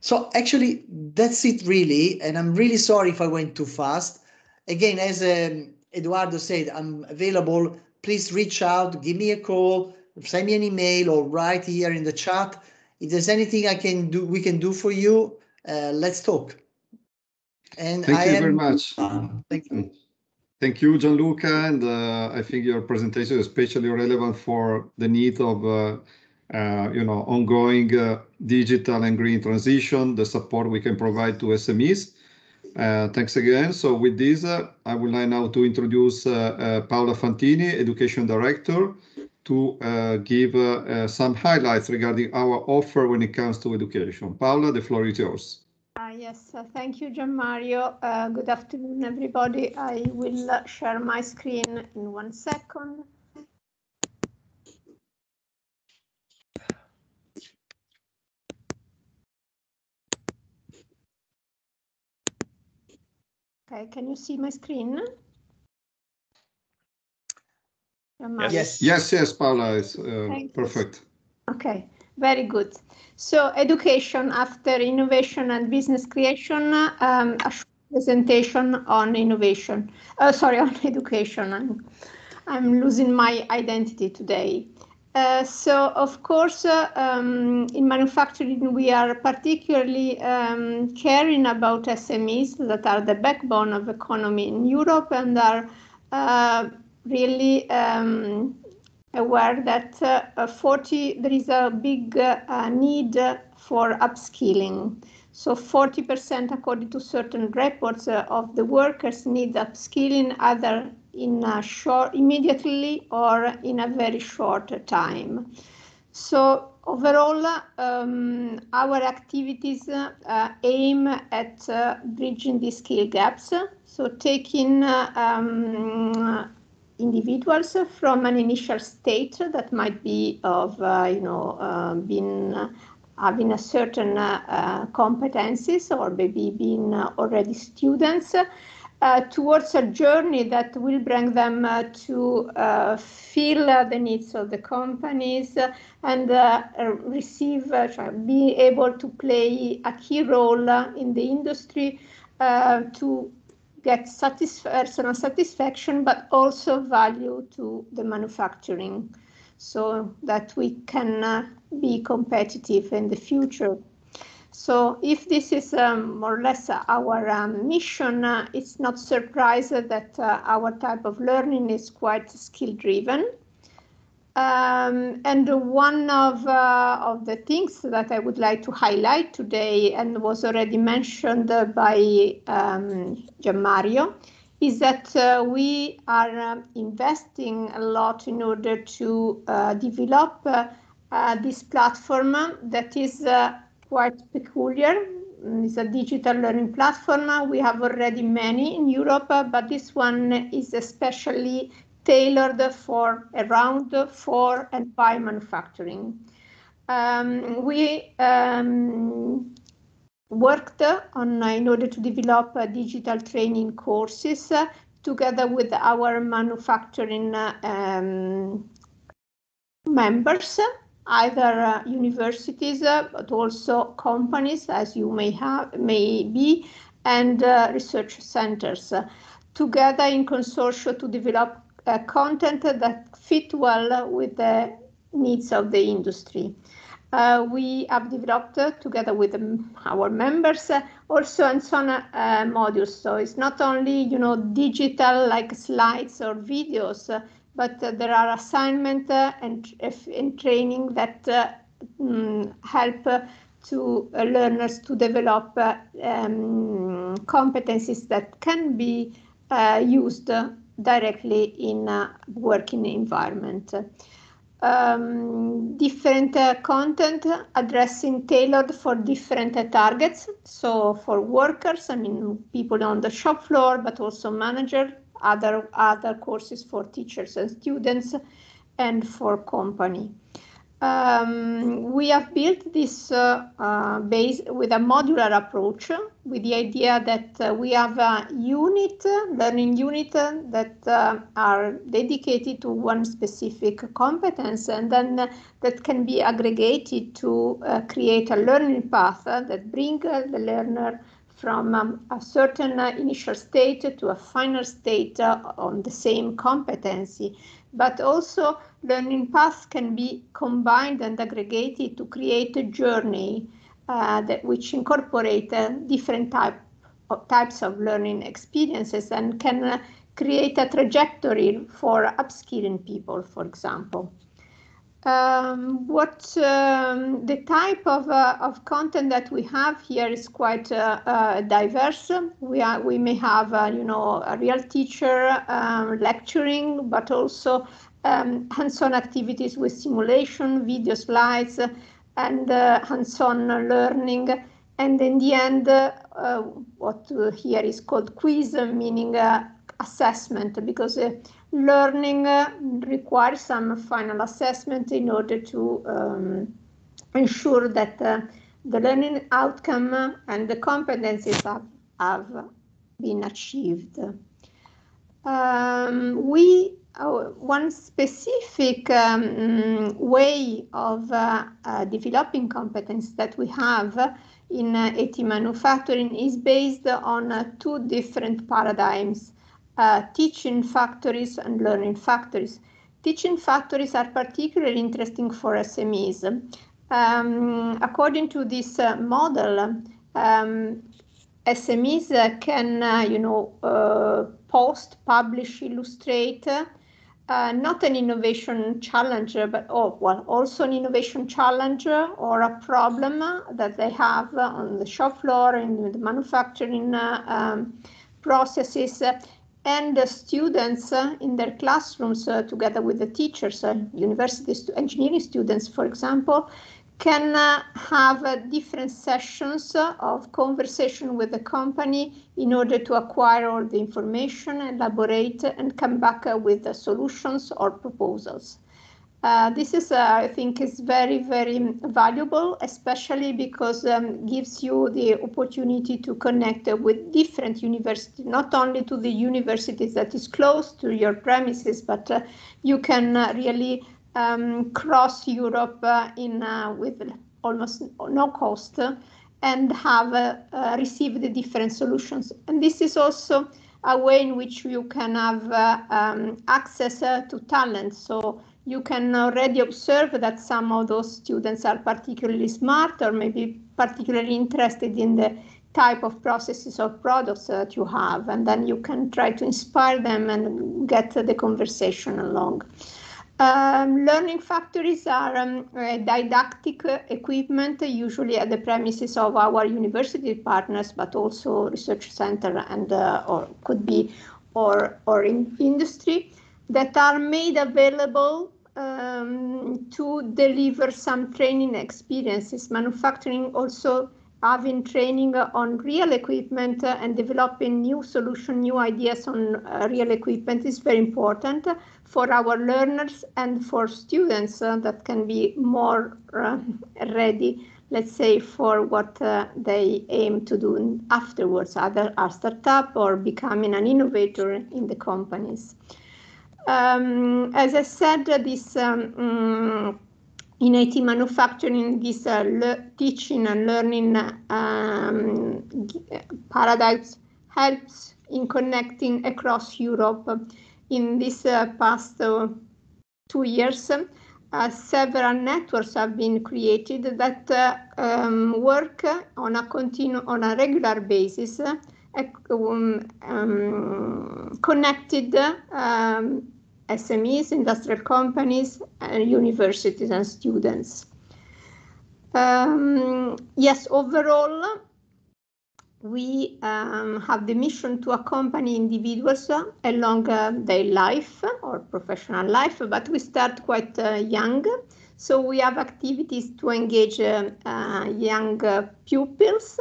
So actually, that's it really. And I'm really sorry if I went too fast. Again, as um, Eduardo said, I'm available. Please reach out, give me a call, send me an email, or write here in the chat. If there's anything I can do, we can do for you. Uh, let's talk. And thank I you am, very much. Thank you. Thank you, Gianluca. And uh, I think your presentation is especially relevant for the need of, uh, uh, you know, ongoing uh, digital and green transition, the support we can provide to SMEs. Uh, thanks again. So with this, uh, I would like now to introduce Paola Fantini, Education Director, to give some highlights regarding our offer when it comes to education. Paola, the floor is yours. Ah, yes, uh, thank you, Gianmario. Mario. Uh, good afternoon, everybody. I will uh, share my screen in one second. Okay, can you see my screen? Yes, yes, yes, Paula, it's uh, perfect. Okay. Very good. So education after innovation and business creation, um, a presentation on innovation, uh, sorry, on education. I'm, I'm losing my identity today. Uh, so, of course, uh, um, in manufacturing, we are particularly um, caring about SMEs that are the backbone of economy in Europe and are uh, really um, aware that uh, uh, 40 there is a big uh, need for upskilling. So 40%, according to certain reports, uh, of the workers need upskilling either in a short, immediately or in a very short time. So overall, um, our activities uh, aim at uh, bridging the skill gaps. So taking um, individuals from an initial state that might be of, uh, you know, uh, being uh, having a certain competencies or maybe being already students uh, towards a journey that will bring them uh, to uh, feel the needs of the companies and receive, be able to play a key role in the industry to get personal uh, satisfaction, but also value to the manufacturing so that we can uh, be competitive in the future. So if this is um, more or less our um, mission, uh, it's not surprising that uh, our type of learning is quite skill driven. Um, and one of, uh, of the things that I would like to highlight today and was already mentioned by um, Gianmario is that uh, we are um, investing a lot in order to uh, develop uh, this platform that is uh, quite peculiar. It's a digital learning platform. We have already many in Europe, but this one is especially tailored for around four and by manufacturing. Um, we um, worked on in order to develop uh, digital training courses uh, together with our manufacturing uh, um, members, either universities but also companies, as you may have may be, and research centers together in consortia to develop content that fit well with the needs of the industry. Uh, we have developed uh, together with um, our members uh, also and so on uh, modules. So it's not only you know digital like slides or videos, uh, but uh, there are assignment and, and training that mm, help to learners to develop um, competencies that can be used directly in a working environment. Um, different uh, content addressing tailored for different uh, targets. So for workers, I mean people on the shop floor, but also manager, other other courses for teachers and students, and for company. Um, we have built this uh, uh, base with a modular approach with the idea that uh, we have a unit, learning unit uh, that uh, are dedicated to one specific competence and then uh, that can be aggregated to create a learning path that bring the learner from um, a certain initial state to a final state on the same competency but also learning paths can be combined and aggregated to create a journey uh, that, which incorporate uh, different type of, types of learning experiences and can uh, create a trajectory for upskilling people, for example um, what um, the type of, uh, of content that we have here is quite uh, uh, diverse. We are we may have uh, you know a real teacher um, lecturing, but also um, hands-on activities with simulation, video slides, and uh, hands-on learning. And in the end, uh, what here is called quiz, meaning assessment, because learning uh, requires some final assessment in order to um, ensure that uh, the learning outcome uh, and the competencies have, have been achieved. Um, we uh, one specific um, way of uh, uh, developing competence that we have in AT manufacturing is based on two different paradigms. Uh, teaching factories and learning factories. Teaching factories are particularly interesting for SMEs. Um, according to this uh, model, um, SMEs uh, can, uh, you know, uh, post, publish, illustrate, uh, not an innovation challenger, but oh, well, also an innovation challenger or a problem that they have on the shop floor in the manufacturing um, processes and the students uh, in their classrooms uh, together with the teachers, uh, university stu engineering students, for example, can uh, have uh, different sessions uh, of conversation with the company in order to acquire all the information, elaborate, and come back with solutions or proposals. Uh, this is, uh, I think, is very, very valuable, especially because um, gives you the opportunity to connect uh, with different universities, not only to the universities that is close to your premises, but uh, you can uh, really um, cross Europe uh, in with almost no cost and have received the different solutions. And this is also a way in which you can have um, access to talent. So you can already observe that some of those students are particularly smart or maybe particularly interested in the type of processes or products that you have and then you can try to inspire them and get the conversation along. Um, learning factories are um, didactic equipment, usually at the premises of our university partners, but also research center and uh, or could be or or in industry that are made available um, to deliver some training experiences, manufacturing also having training on real equipment and developing new solution, new ideas on uh, real equipment is very important for our learners and for students uh, that can be more uh, ready, let's say, for what they aim to do afterwards, either a startup or becoming an innovator in the companies. Um, as I said, uh, this um, mm, in IT manufacturing, this uh, teaching and learning um, paradigms helps in connecting across Europe. In this uh, past uh, two years, uh, several networks have been created that uh, um, work on a continue on a regular basis um, um, connected um, SMEs, industrial companies, and universities and students. Um, yes, overall, we um, have the mission to accompany individuals along uh, their life or professional life, but we start quite uh, young. So we have activities to engage uh, uh, young uh, pupils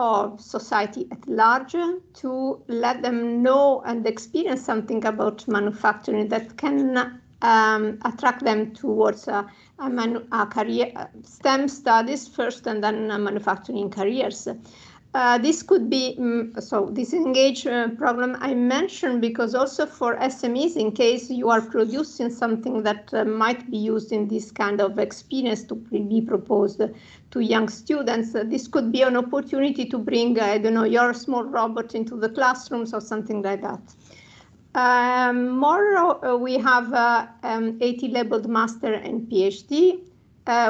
of society at large to let them know and experience something about manufacturing that can um, attract them towards a, manu- a, career STEM studies first and then manufacturing careers. Uh, this could be um, so this engagement uh, problem I mentioned because also for SMEs, in case you are producing something that uh, might be used in this kind of experience to be proposed to young students, uh, this could be an opportunity to bring, I don't know, your small robot into the classrooms or something like that. Um, more, we have um, 80 labeled master and PhD.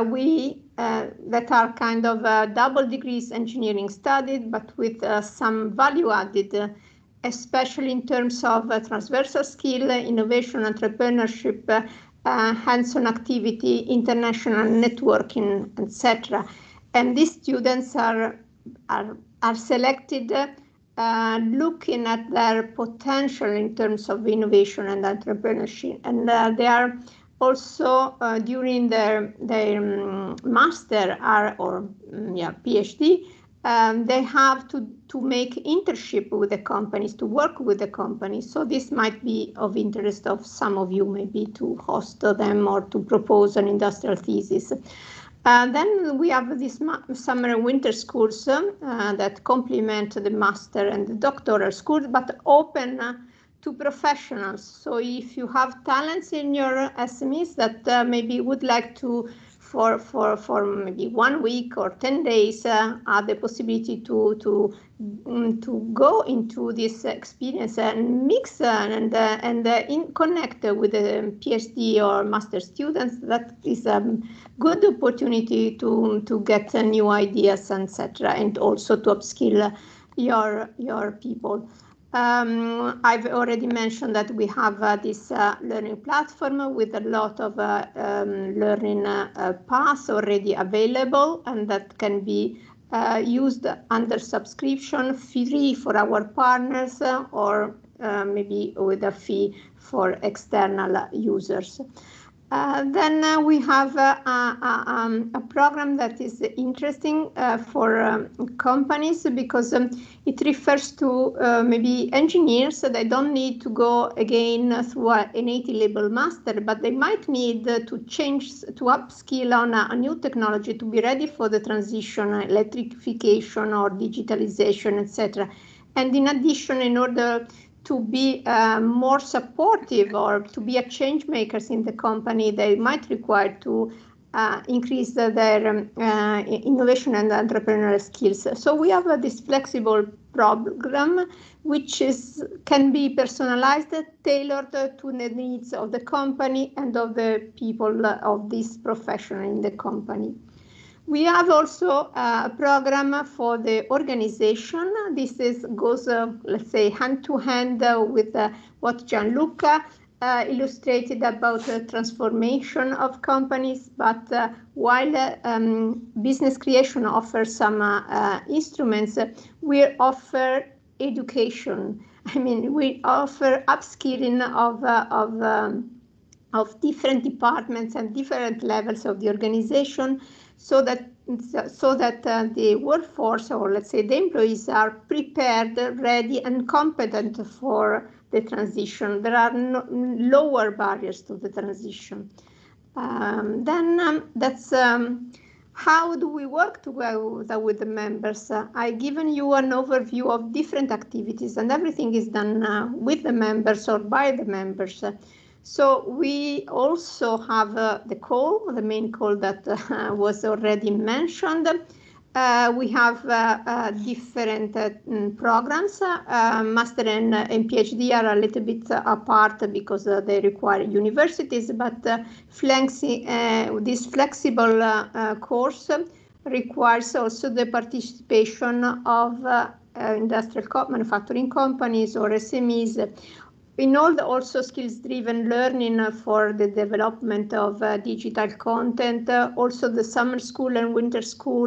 we uh, that are kind of double degrees engineering studied, but with uh, some value added, uh, especially in terms of transversal skill, innovation, entrepreneurship, hands-on activity, international networking, etc. And these students are are, are selected uh, looking at their potential in terms of innovation and entrepreneurship. And uh, they are also uh, during their their um, master or, or mm, yeah, PhD, um, they have to to make internship with the companies to work with the companies. So this might be of interest of some of you, maybe to host them or to propose an industrial thesis. Uh, then we have these summer and winter schools uh, that complement the master and the doctoral schools, but open uh, to professionals. So if you have talents in your SMEs that uh, maybe would like to for for for maybe one week or 10 days uh, the possibility to to mm, to go into this experience and mix uh, and uh, and uh, in, connect with the PhD or master students that is a good opportunity to to get uh, new ideas etc and also to upskill your your people um, I've already mentioned that we have uh, this uh, learning platform with a lot of uh, um, learning uh, uh, paths already available and that can be uh, used under subscription free for our partners or maybe with a fee for external users. Uh, then uh, we have uh, um, a program that is interesting uh, for um, companies because um, it refers to uh, maybe engineers so they don't need to go again through a, an 80 level master, but they might need uh, to change to upskill on a, a, new technology to be ready for the transition, electrification or digitalization, etc. And in addition, in order to be uh, more supportive or to be a change makers in the company, they might require to uh, increase the, their um, uh, innovation and entrepreneurial skills. So we have uh, this flexible program, which is can be personalized, tailored to the needs of the company and of the people of this profession in the company. We have also a program for the organization. This is, goes, uh, let's say, hand to hand uh, with uh, what Gianluca uh, illustrated about the transformation of companies. But uh, while uh, um, business creation offers some instruments, we offer education. I mean, we offer upskilling of, of, um, of different departments and different levels of the organization so that so that uh, the workforce or let's say the employees are prepared, ready, and competent for the transition. There are no, lower barriers to the transition. Um, then um, that's um, how do we work together with the members. Uh, I've given you an overview of different activities, and everything is done uh, with the members or by the members. So we also have uh, the call, the main call that uh, was already mentioned. Uh, we have uh, uh, different uh, mm, programs. master and, and, PhD are a little bit apart because they require universities, but flexi this flexible course requires also the participation of uh, industrial co manufacturing companies or SMEs. In all, the also skills-driven learning uh, for the development of uh, digital content, uh, also the summer school and winter school,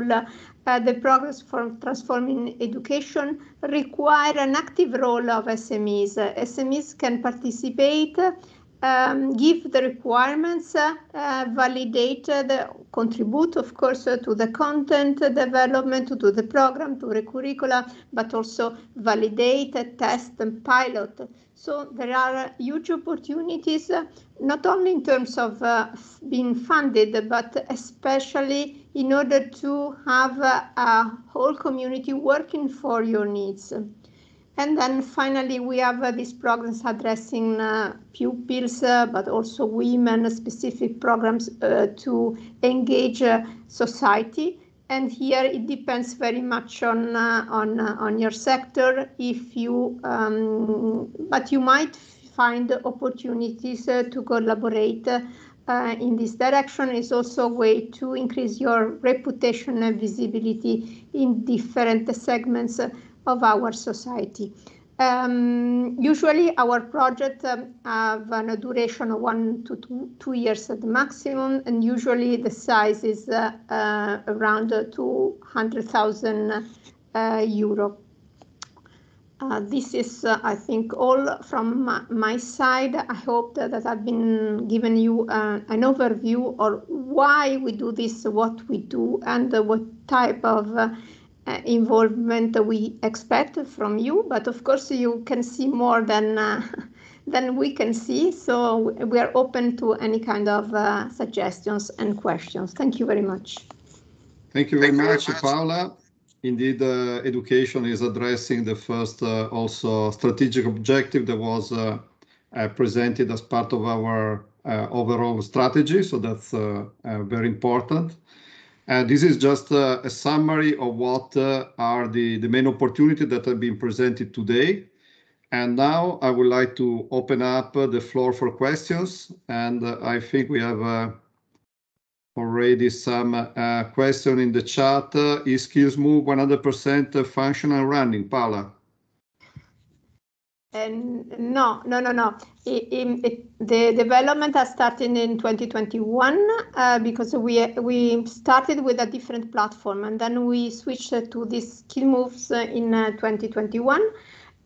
the progress for transforming education require an active role of SMEs. SMEs can participate um, give the requirements, uh, validate the contribute, of course, to the content development, to, to the program, to the curricula, but also validate, test, and pilot. So there are huge uh, opportunities, uh, not only in terms of uh, being funded, but especially in order to have a whole community working for your needs. And then finally, we have uh, these programs addressing uh, pupils, uh, but also women, specific programs to engage society and here it depends very much on uh, on uh, on your sector. If you um, but you might find opportunities uh, to collaborate. Uh, in this direction is also a way to increase your reputation and visibility in different segments of our society. Um, usually our projects um, have a duration of one to two, two, years at the maximum, and usually the size is uh, uh, around uh, 200,000 uh, euro. Uh, this is, uh, I think, all from my, side. I hope that, that I've been giving you an overview or why we do this, what we do, and what type of uh, involvement we expect from you. But of course, you can see more than uh, than we can see. So we are open to any kind of uh, suggestions and questions. Thank you very much. Thank you very much, Paula. Indeed, uh, education is addressing the first uh, also strategic objective that was uh, presented as part of our overall strategy. So that's very important. Uh, this is just a summary of what uh, are the main opportunities that have been presented today. And Now I would like to open up uh, the floor for questions, and I think we have already some question in the chat. Is Skillsmove 100% functional running, Paula? And no, no, no, no. It, it, it, the development has started in 2021 uh, because we we started with a different platform and then we switched to these skill moves uh, in uh, 2021.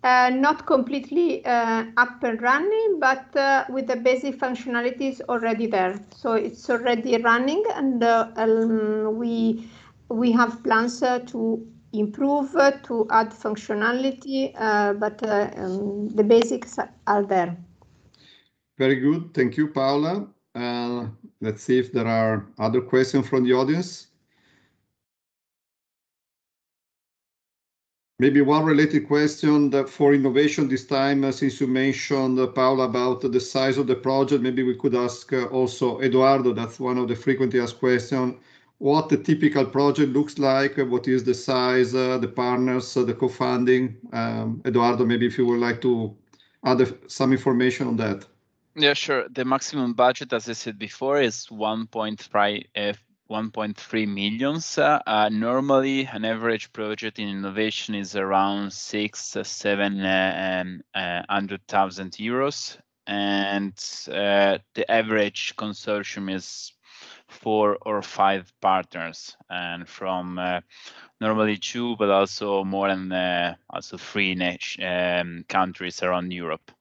Uh, not completely uh, up and running, but uh, with the basic functionalities already there. So it's already running, and um, we we have plans to improve to add functionality, uh, but uh, um, the basics are there. Very good. Thank you, Paula. Uh, let's see if there are other questions from the audience. Maybe one related question for innovation this time, uh, since you mentioned, uh, Paula, about the size of the project, maybe we could ask uh, also Eduardo, that's one of the frequently asked questions, what the typical project looks like, uh, what is the size, uh, the partners, uh, the co-funding. Um, Eduardo, maybe if you would like to add some information on that. Yeah, sure. The maximum budget, as I said before, is 1.5 1.3 millions. Uh, normally, an average project in innovation is around six, seven uh, hundred thousand euros, and uh, the average consortium is four or five partners and from uh, normally two but also more than uh, also three um, countries around europe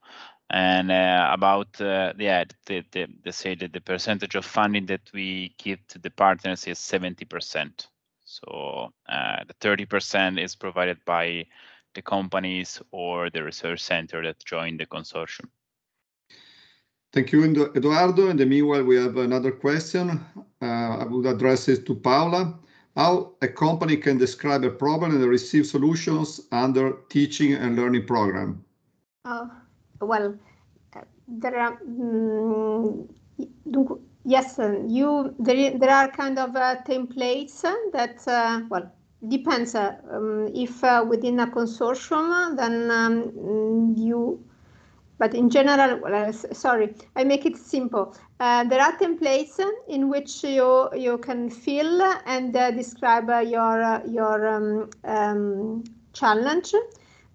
and uh, about uh, yeah the, they say that the percentage of funding that we give to the partners is 70% so uh, the 30% is provided by the companies or the research center that joined the consortium Thank you, Eduardo. In the meanwhile, we have another question. Uh, I would address it to Paola. How a company can describe a problem and receive solutions under teaching and learning program? Oh, well, there are, mm, yes, you there, there are kind of uh, templates that, uh, well, depends. Uh, um, if uh, within a consortium, then um, you but in general, well, sorry, I make it simple. Uh, there are templates in which you you can fill and uh, describe uh, your uh, your um, um, challenge.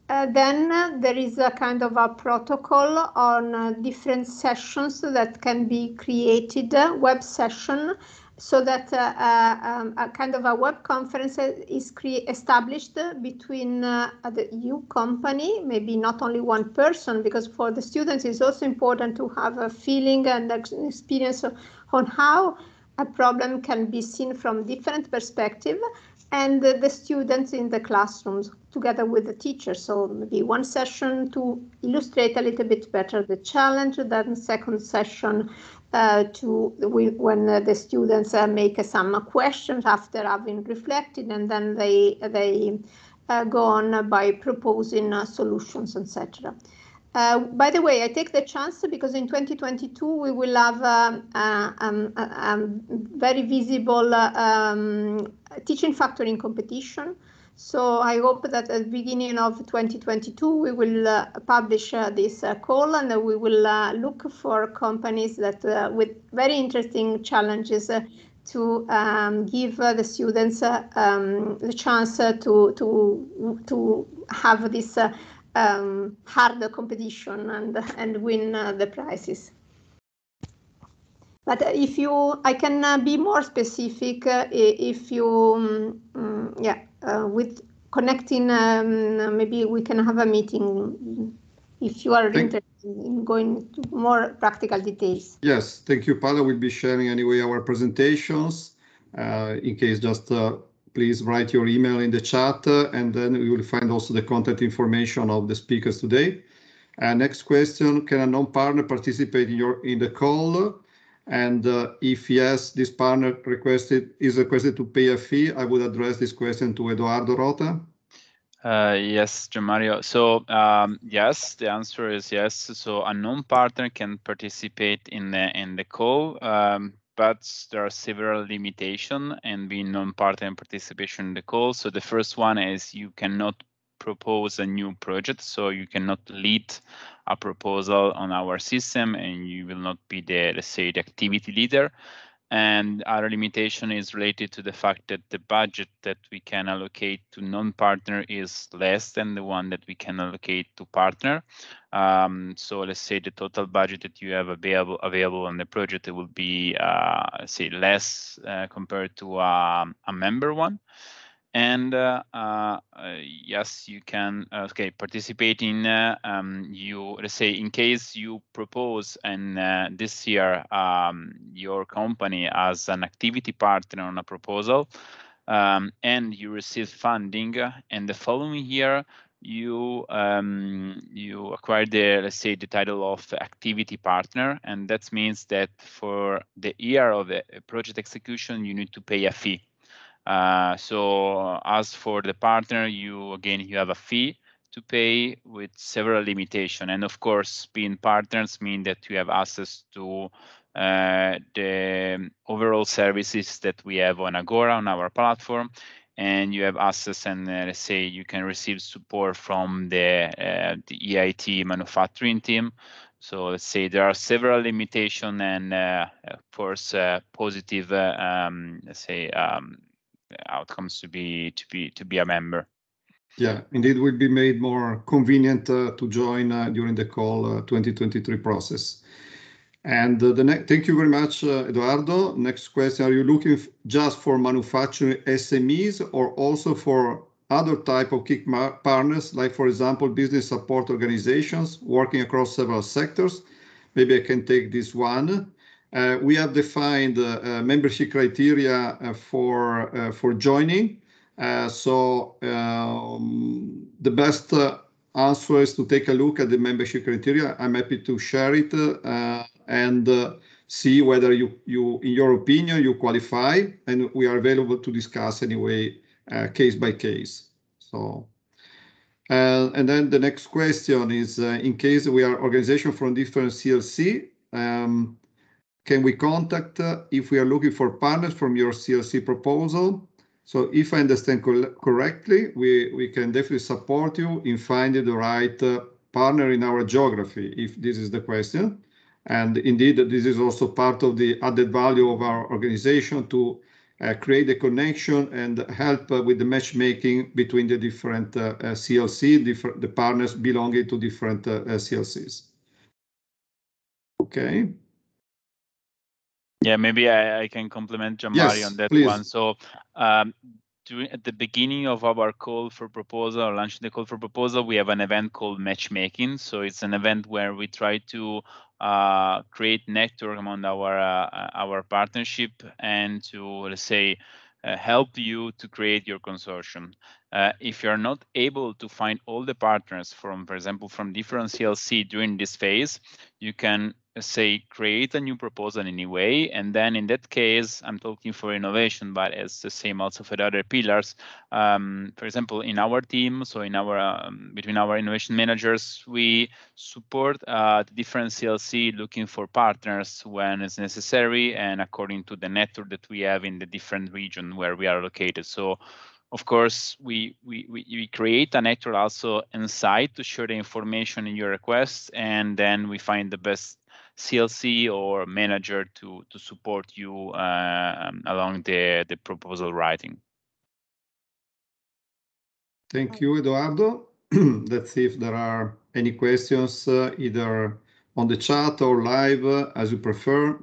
Uh, then uh, there is a kind of a protocol on different sessions that can be created, web session so that uh, uh, um, a kind of a web conference is established between uh, the EU company, maybe not only one person, because for the students it's also important to have a feeling and experience on how a problem can be seen from different perspective and the students in the classrooms together with the teachers. So maybe one session to illustrate a little bit better the challenge, then second session uh, to when uh, the students uh, make some questions after having reflected, and then they they uh, go on by proposing solutions, etc. Uh, by the way, I take the chance because in 2022 we will have a, um, um, very visible uh, um, teaching factoring competition so I hope that at the beginning of 2022, we will uh, publish uh, this uh, call and we will uh, look for companies that uh, with very interesting challenges uh, to um, give the students um, the chance to, to, to have this um, hard competition and, and win the prizes. But if you, I can uh, be more specific uh, if you, um, mm, yeah, uh, with connecting, um, maybe we can have a meeting if you are interested in going to more practical details. Yes, thank you, Paolo. We'll be sharing anyway our presentations. Uh, in case, just please write your email in the chat and then you will find also the contact information of the speakers today. next question, can a non-partner participate in, your, in the call? And uh, if yes, this partner requested is requested to pay a fee, I would address this question to Eduardo Rota. Uh, yes, Gianmario. So um, yes, the answer is yes. So a non-partner can participate in the in the call, um, but there are several limitations in being non-partner participation in the call. So the first one is you cannot propose a new project so you cannot lead a proposal on our system and you will not be the let's say the activity leader and our limitation is related to the fact that the budget that we can allocate to non-partner is less than the one that we can allocate to partner. Um, so let's say the total budget that you have available available on the project it will be uh, say less uh, compared to um, a member one and uh, uh, uh, yes you can uh, okay participate in uh, um, you let's say in case you propose and this year um, your company as an activity partner on a proposal um, and you receive funding and the following year you um, you acquire the let's say the title of activity partner and that means that for the year of the project execution you need to pay a fee uh, so as for the partner, you again you have a fee to pay with several limitations, and of course being partners mean that you have access to uh, the overall services that we have on Agora on our platform, and you have access and uh, let's say you can receive support from the, uh, the EIT manufacturing team. So let's say there are several limitations, and uh, of course uh, positive, um, let's say um, outcomes to be to be to be a member. Yeah, indeed, will be made more convenient uh, to join uh, during the call uh, 2023 process. And uh, the next, thank you very much, uh, Eduardo. Next question: Are you looking just for manufacturing SMEs or also for other type of kick partners, like for example, business support organizations working across several sectors? Maybe I can take this one. Uh, we have defined uh, uh membership criteria uh, for uh, for joining. so um, the best answer is to take a look at the membership criteria. I'm happy to share it and see whether you you in your opinion you qualify. And we are available to discuss anyway case by case. So. Uh, and then the next question is, uh, in case we are organization from different CLC, um, can we contact uh, if we are looking for partners from your CLC proposal? So if I understand co correctly, we, we can definitely support you in finding the right uh, partner in our geography, if this is the question. And indeed, this is also part of the added value of our organization to uh, create a connection and help uh, with the matchmaking between the different uh, uh, CLC, different, the partners belonging to different CLCs. Okay. Yeah, maybe I, I can complement Jamari yes, on that please. one. So um, during, at the beginning of our call for proposal or launching the call for proposal, we have an event called matchmaking. So it's an event where we try to uh, create network among our uh, our partnership and to let's say uh, help you to create your consortium. Uh, if you're not able to find all the partners from, for example, from different CLC during this phase, you can say create a new proposal anyway and then in that case i'm talking for innovation but it's the same also for the other pillars um, for example in our team so in our um, between our innovation managers we support uh, different clc looking for partners when it's necessary and according to the network that we have in the different region where we are located so of course, we, we, we, create a network also inside to share the information in your requests, and then we find the best CLC or manager to to support you um, along the the proposal writing. Thank you, Eduardo. Let's see if there are any questions uh, either on the chat or live uh, as you prefer.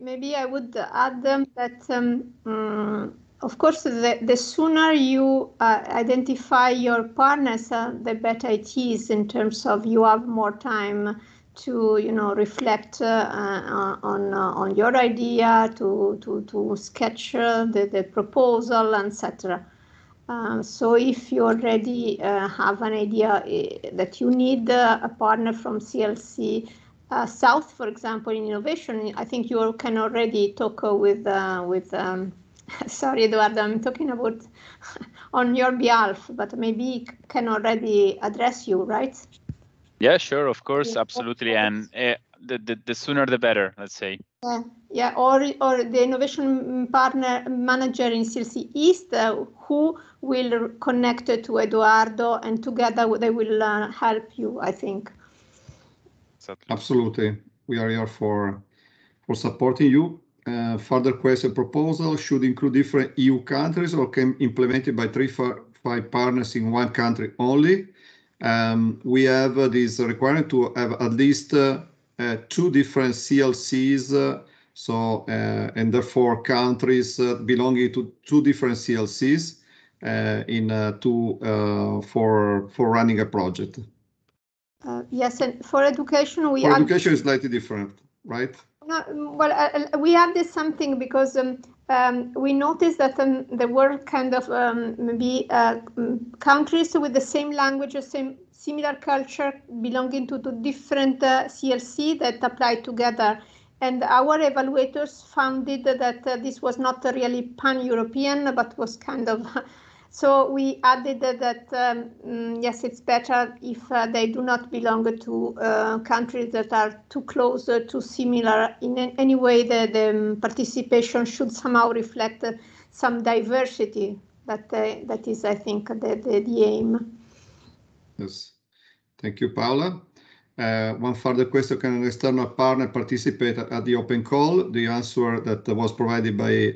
Maybe I would add um, that, um, um, of course, the, the sooner you uh, identify your partners, uh, the better it is in terms of you have more time to you know reflect uh, uh, on uh, on your idea, to to to sketch the the proposal, etc. Um, so if you already uh, have an idea that you need uh, a partner from CLC South, for example, in innovation, I think you can already talk with with. Um, sorry, Eduardo, I'm talking about on your behalf, but maybe can already address you, right? Yeah, sure, of course, absolutely, and uh, the, the, the sooner the better, let's say. Yeah, yeah, or or the innovation partner manager in CLC East, uh, who will connect to Eduardo, and together they will uh, help you. I think. Absolutely, we are here for for supporting you. Uh, further question proposal should include different EU countries or can implemented by three five partners in one country only um, we have uh, this requirement to have at least uh, uh, two different CLCs, so and therefore countries belonging to two different CLCs in two for for running a project. yes, and for education we. For education is slightly different, right? well, uh, we have this something because um, um, we noticed that um, there were kind of um, maybe uh, countries with the same language or same similar culture belonging to, to different uh, CLC that applied together. And our evaluators found that uh, this was not really pan-European, but was kind of So we added that, that um, mm, yes, it's better if uh, they do not belong to uh, countries that are too close, uh, too similar. In any way, the, the um, participation should somehow reflect uh, some diversity. That uh, that is, I think, the, the, the aim. Yes, thank you, Paula. Uh, one further question, can an external partner participate at the open call? The answer that was provided by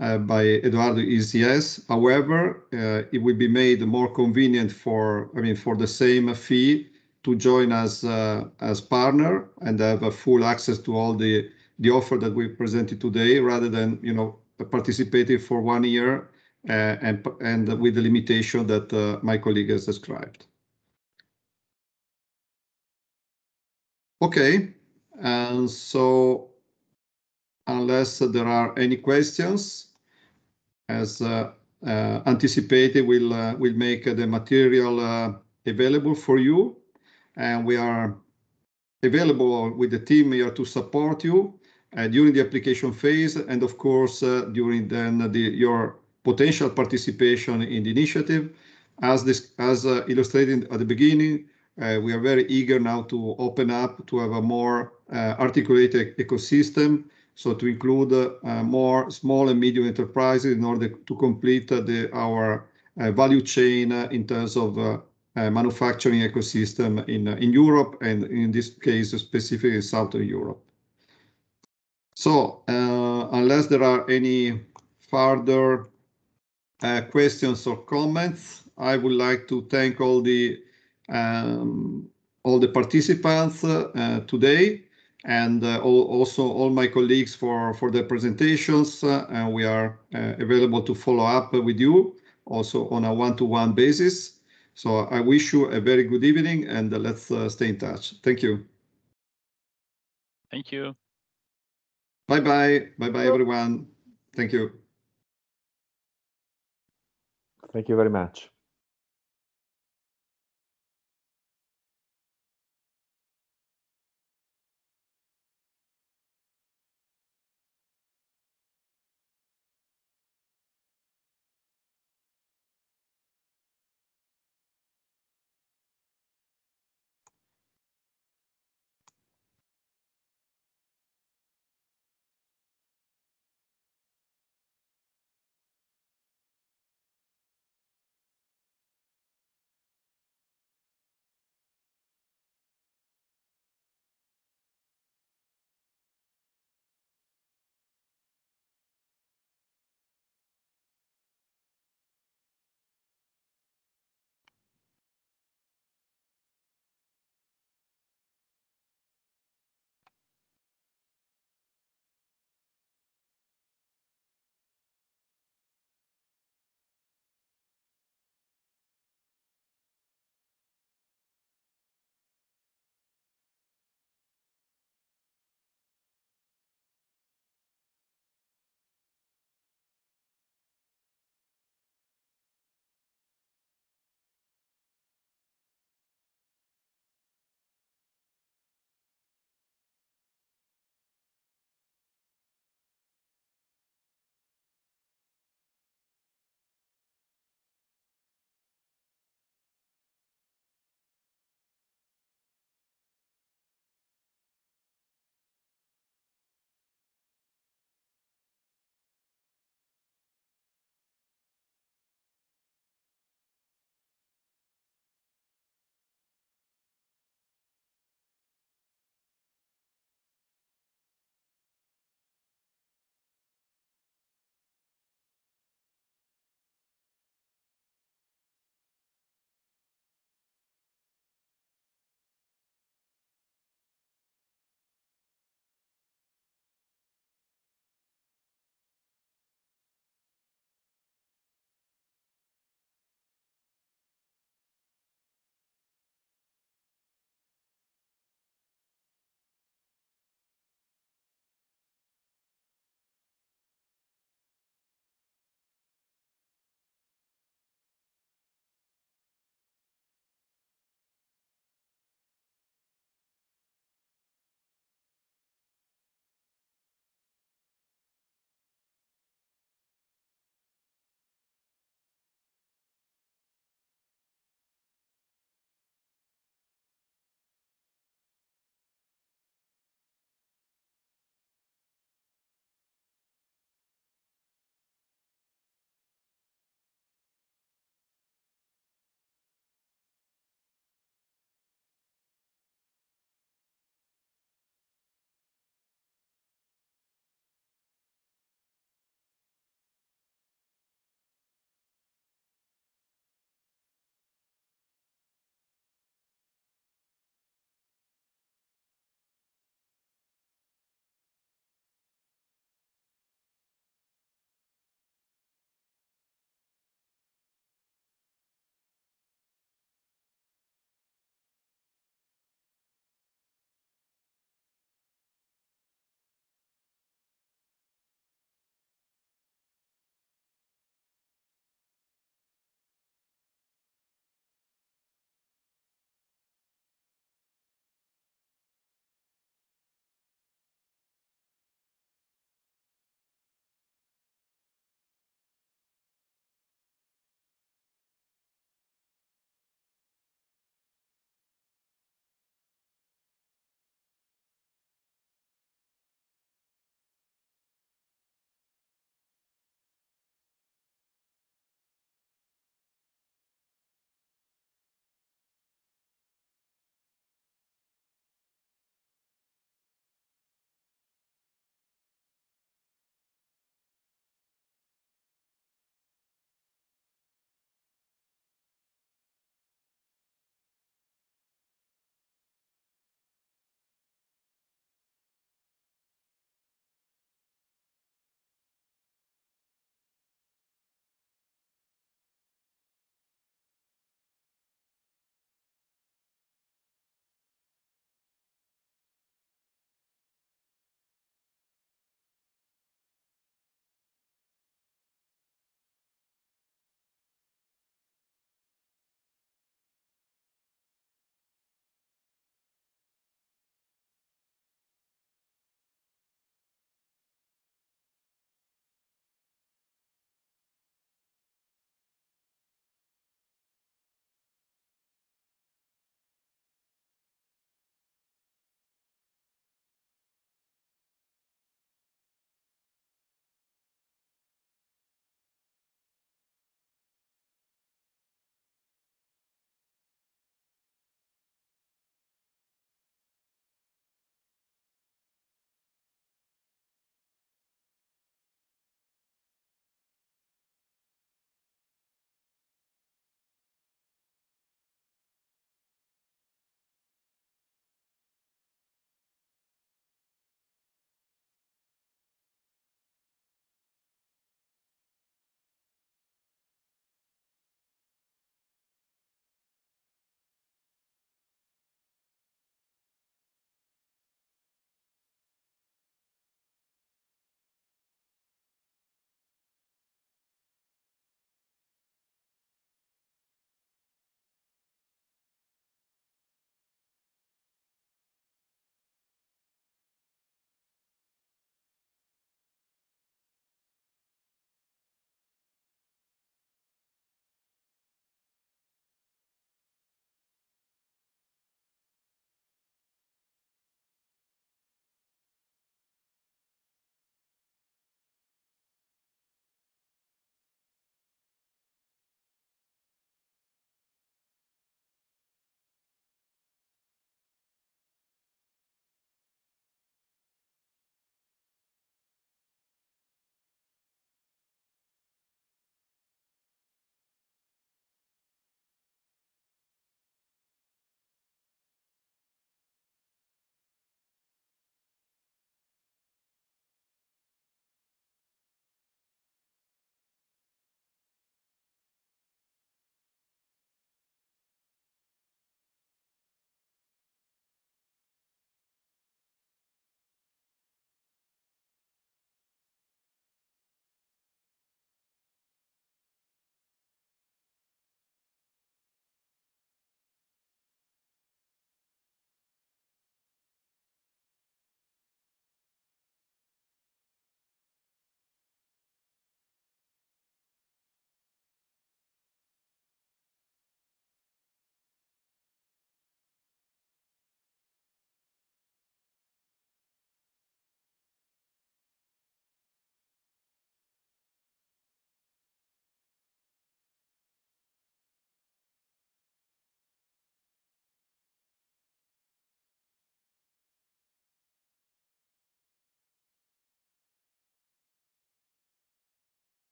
uh, by Eduardo ECS. However, uh, it will be made more convenient for, I mean, for the same fee to join as uh, as partner and have full access to all the the offer that we presented today, rather than you know participating for one year uh, and and with the limitation that uh, my colleague has described. Okay, and so unless there are any questions. As uh, uh, anticipated, we'll, uh, we'll make the material available for you, and we are available with the team here to support you during the application phase and of course, during then the, your potential participation in the initiative. As this, as illustrated at the beginning, we are very eager now to open up to have a more articulated ecosystem so to include uh, more small and medium enterprises in order to complete the, our uh, value chain uh, in terms of manufacturing ecosystem in, in Europe and in this case specifically in Southern Europe. So unless there are any further uh, questions or comments, I would like to thank all the um, all the participants uh, today and uh, also all my colleagues for, for their presentations. Uh, we are uh, available to follow up with you also on a one-to-one -one basis. So I wish you a very good evening and let's stay in touch. Thank you. Thank you. Bye-bye. Bye-bye, everyone. Thank you. Thank you very much.